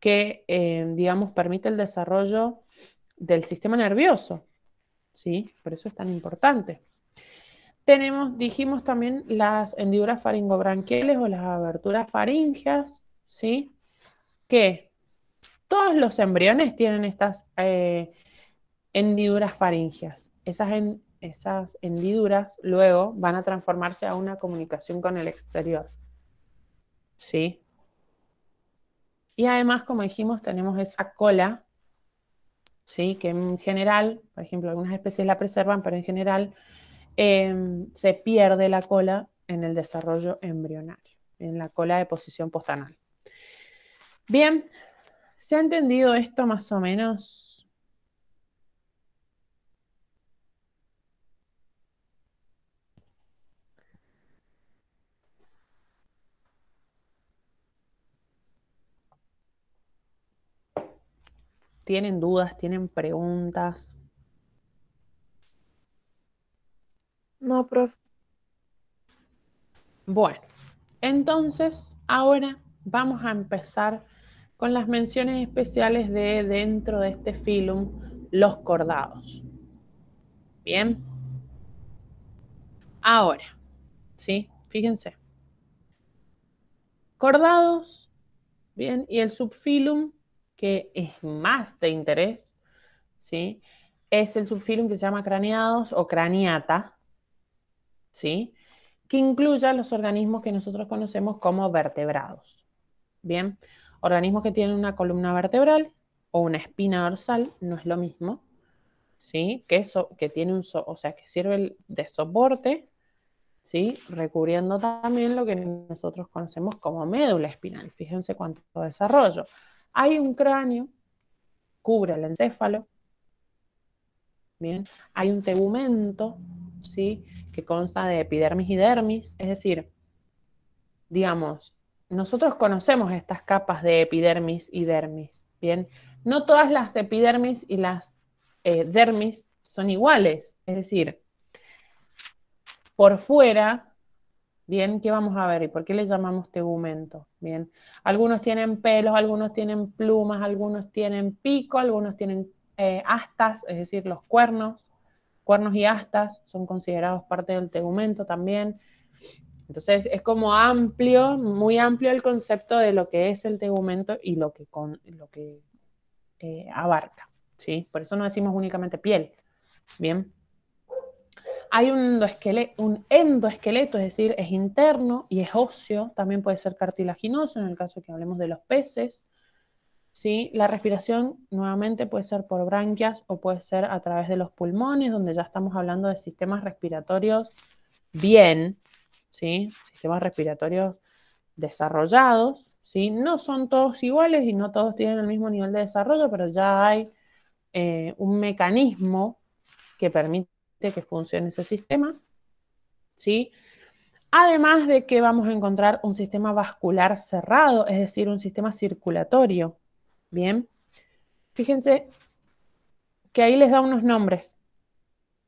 que eh, digamos permite el desarrollo del sistema nervioso, ¿sí? Por eso es tan importante. Tenemos, dijimos también las hendiduras faringobranquiales o las aberturas faringias, ¿sí? Que todos los embriones tienen estas eh, hendiduras faringias. Esas, esas hendiduras luego van a transformarse a una comunicación con el exterior, ¿sí? Y además, como dijimos, tenemos esa cola ¿sí? que en general, por ejemplo, algunas especies la preservan, pero en general em, se pierde la cola en el desarrollo embrionario, en la cola de posición postanal. Bien, ¿se ha entendido esto más o menos? tienen dudas, tienen preguntas. No, profe. Bueno, entonces ahora vamos a empezar con las menciones especiales de dentro de este filum, los cordados. Bien. Ahora, ¿sí? Fíjense. Cordados, bien, y el subfilum que es más de interés, ¿sí? Es el subfilum que se llama craneados o craniata, ¿sí? Que incluya los organismos que nosotros conocemos como vertebrados. Bien, organismos que tienen una columna vertebral o una espina dorsal no es lo mismo, ¿sí? Que, eso, que tiene un, o sea, que sirve de soporte, ¿sí? Recubriendo también lo que nosotros conocemos como médula espinal. Fíjense cuánto desarrollo. Hay un cráneo, cubre el encéfalo. Bien, hay un tegumento, ¿sí? Que consta de epidermis y dermis, es decir, digamos, nosotros conocemos estas capas de epidermis y dermis, ¿bien? No todas las epidermis y las eh, dermis son iguales, es decir, por fuera Bien, ¿qué vamos a ver? ¿Y por qué le llamamos tegumento? Bien, algunos tienen pelos, algunos tienen plumas, algunos tienen pico, algunos tienen eh, astas, es decir, los cuernos. Cuernos y astas son considerados parte del tegumento también. Entonces es como amplio, muy amplio el concepto de lo que es el tegumento y lo que, con, lo que eh, abarca. ¿sí? Por eso no decimos únicamente piel. Bien. Hay un, endoesqueleto, un endoesqueleto, es decir, es interno y es óseo, también puede ser cartilaginoso en el caso que hablemos de los peces. La respiración nuevamente puede ser por branquias o puede ser a través de los pulmones, donde ya estamos hablando de sistemas respiratorios bien, ¿sí? sistemas respiratorios desarrollados. ¿sí? No son todos iguales y no todos tienen el mismo nivel de desarrollo, pero ya hay eh, un mecanismo que permite de que funcione ese sistema. ¿sí? Además de que vamos a encontrar un sistema vascular cerrado, es decir, un sistema circulatorio. Bien, fíjense que ahí les da unos nombres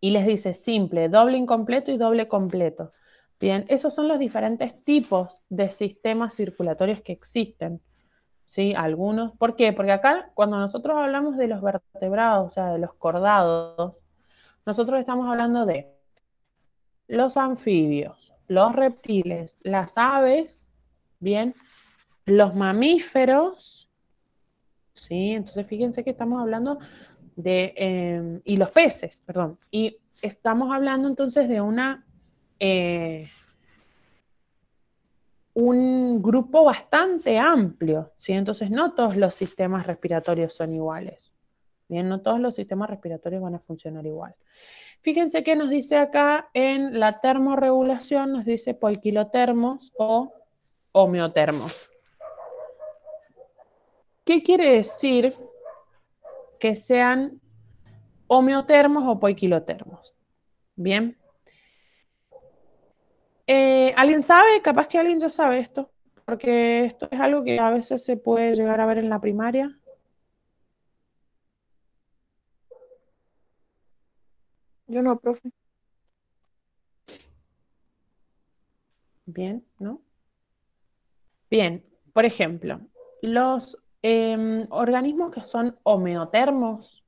y les dice simple, doble incompleto y doble completo. Bien, esos son los diferentes tipos de sistemas circulatorios que existen. ¿Sí? Algunos. ¿Por qué? Porque acá, cuando nosotros hablamos de los vertebrados, o sea, de los cordados, nosotros estamos hablando de los anfibios, los reptiles, las aves, bien, los mamíferos, sí, entonces fíjense que estamos hablando de, em, y los peces, perdón, y estamos hablando entonces de una, eh, un grupo bastante amplio, ¿sí? Entonces no todos los sistemas respiratorios son iguales. Bien, no todos los sistemas respiratorios van a funcionar igual. Fíjense qué nos dice acá en la termorregulación, nos dice poiquilotermos o homeotermos. ¿Qué quiere decir que sean homeotermos o poiquilotermos? Bien. Eh, ¿Alguien sabe? Capaz que alguien ya sabe esto, porque esto es algo que a veces se puede llegar a ver en la primaria Yo no, profe. Bien, ¿no? Bien, por ejemplo, los em, organismos que son homeotermos,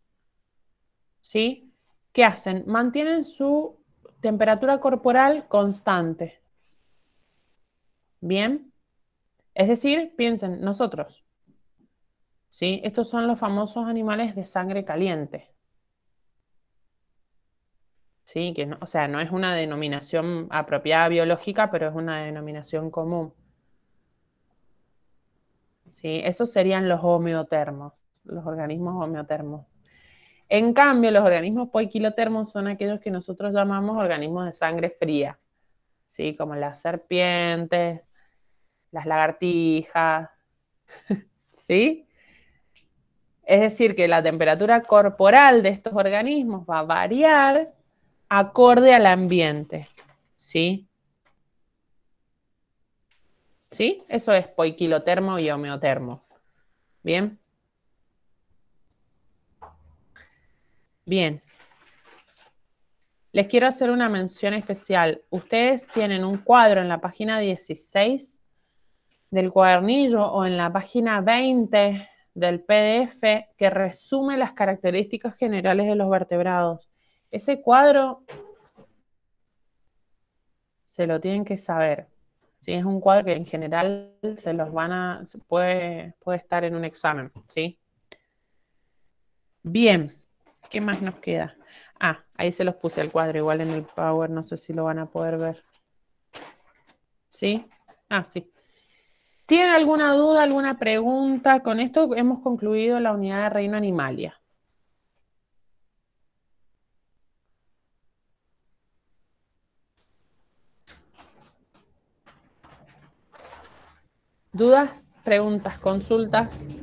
¿sí? ¿Qué hacen? Mantienen su temperatura corporal constante. Bien. Es decir, piensen, nosotros. ¿Sí? Estos son los famosos animales de sangre caliente. Que o sea, no es una denominación apropiada biológica, pero es una denominación común. ¿Sí? Esos serían los homeotermos, los organismos homeotermos. En cambio, los organismos poiquilotermos son aquellos que nosotros llamamos organismos de sangre fría, ¿sí? como las serpientes, las lagartijas, ¿sí? Es decir, que la temperatura corporal de estos organismos va a variar acorde al ambiente. ¿Sí? ¿Sí? Eso es poiquilotermo y homeotermo. ¿Bien? Bien. Les quiero hacer una mención especial. Ustedes tienen un cuadro en la página 16 del cuadernillo o en la página 20 del PDF que resume las características generales de los vertebrados. Ese cuadro se lo tienen que saber. ¿sí? Es un cuadro que en general se los van a, puede, puede estar en un examen, ¿sí? Bien, ¿qué más nos queda? Ah, ahí se los puse al cuadro, igual en el Power, no sé si lo van a poder ver. ¿Sí? Ah, sí. ¿Tienen alguna duda, alguna pregunta? Con esto hemos concluido la unidad de Reino Animalia. Dudas, preguntas, consultas,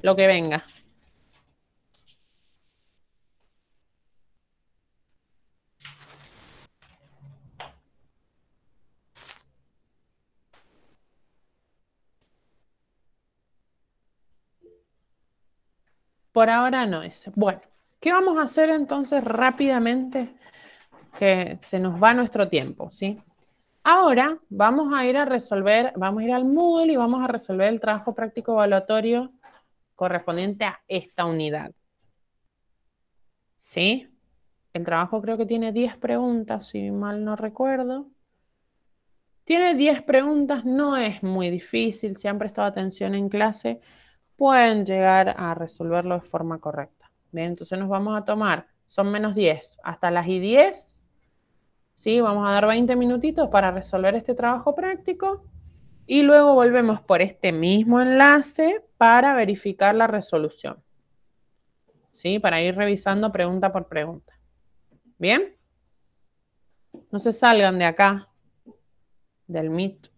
lo que venga. Por ahora no es. Bueno, ¿qué vamos a hacer entonces rápidamente? Que se nos va nuestro tiempo, ¿sí? Ahora vamos a ir a resolver, vamos a ir al Moodle y vamos a resolver el trabajo práctico evaluatorio correspondiente a esta unidad. ¿Sí? El trabajo creo que tiene 10 preguntas, si mal no recuerdo. Tiene 10 preguntas, no es muy difícil, si han prestado atención en clase, pueden llegar a resolverlo de forma correcta. Bien, entonces nos vamos a tomar, son menos 10, hasta las y 10 Vamos a dar 20 minutitos para resolver este trabajo práctico y luego volvemos por este mismo enlace para verificar la resolución, ¿sí? Para ir revisando pregunta por pregunta. ¿Bien? No se salgan de acá, del MIT.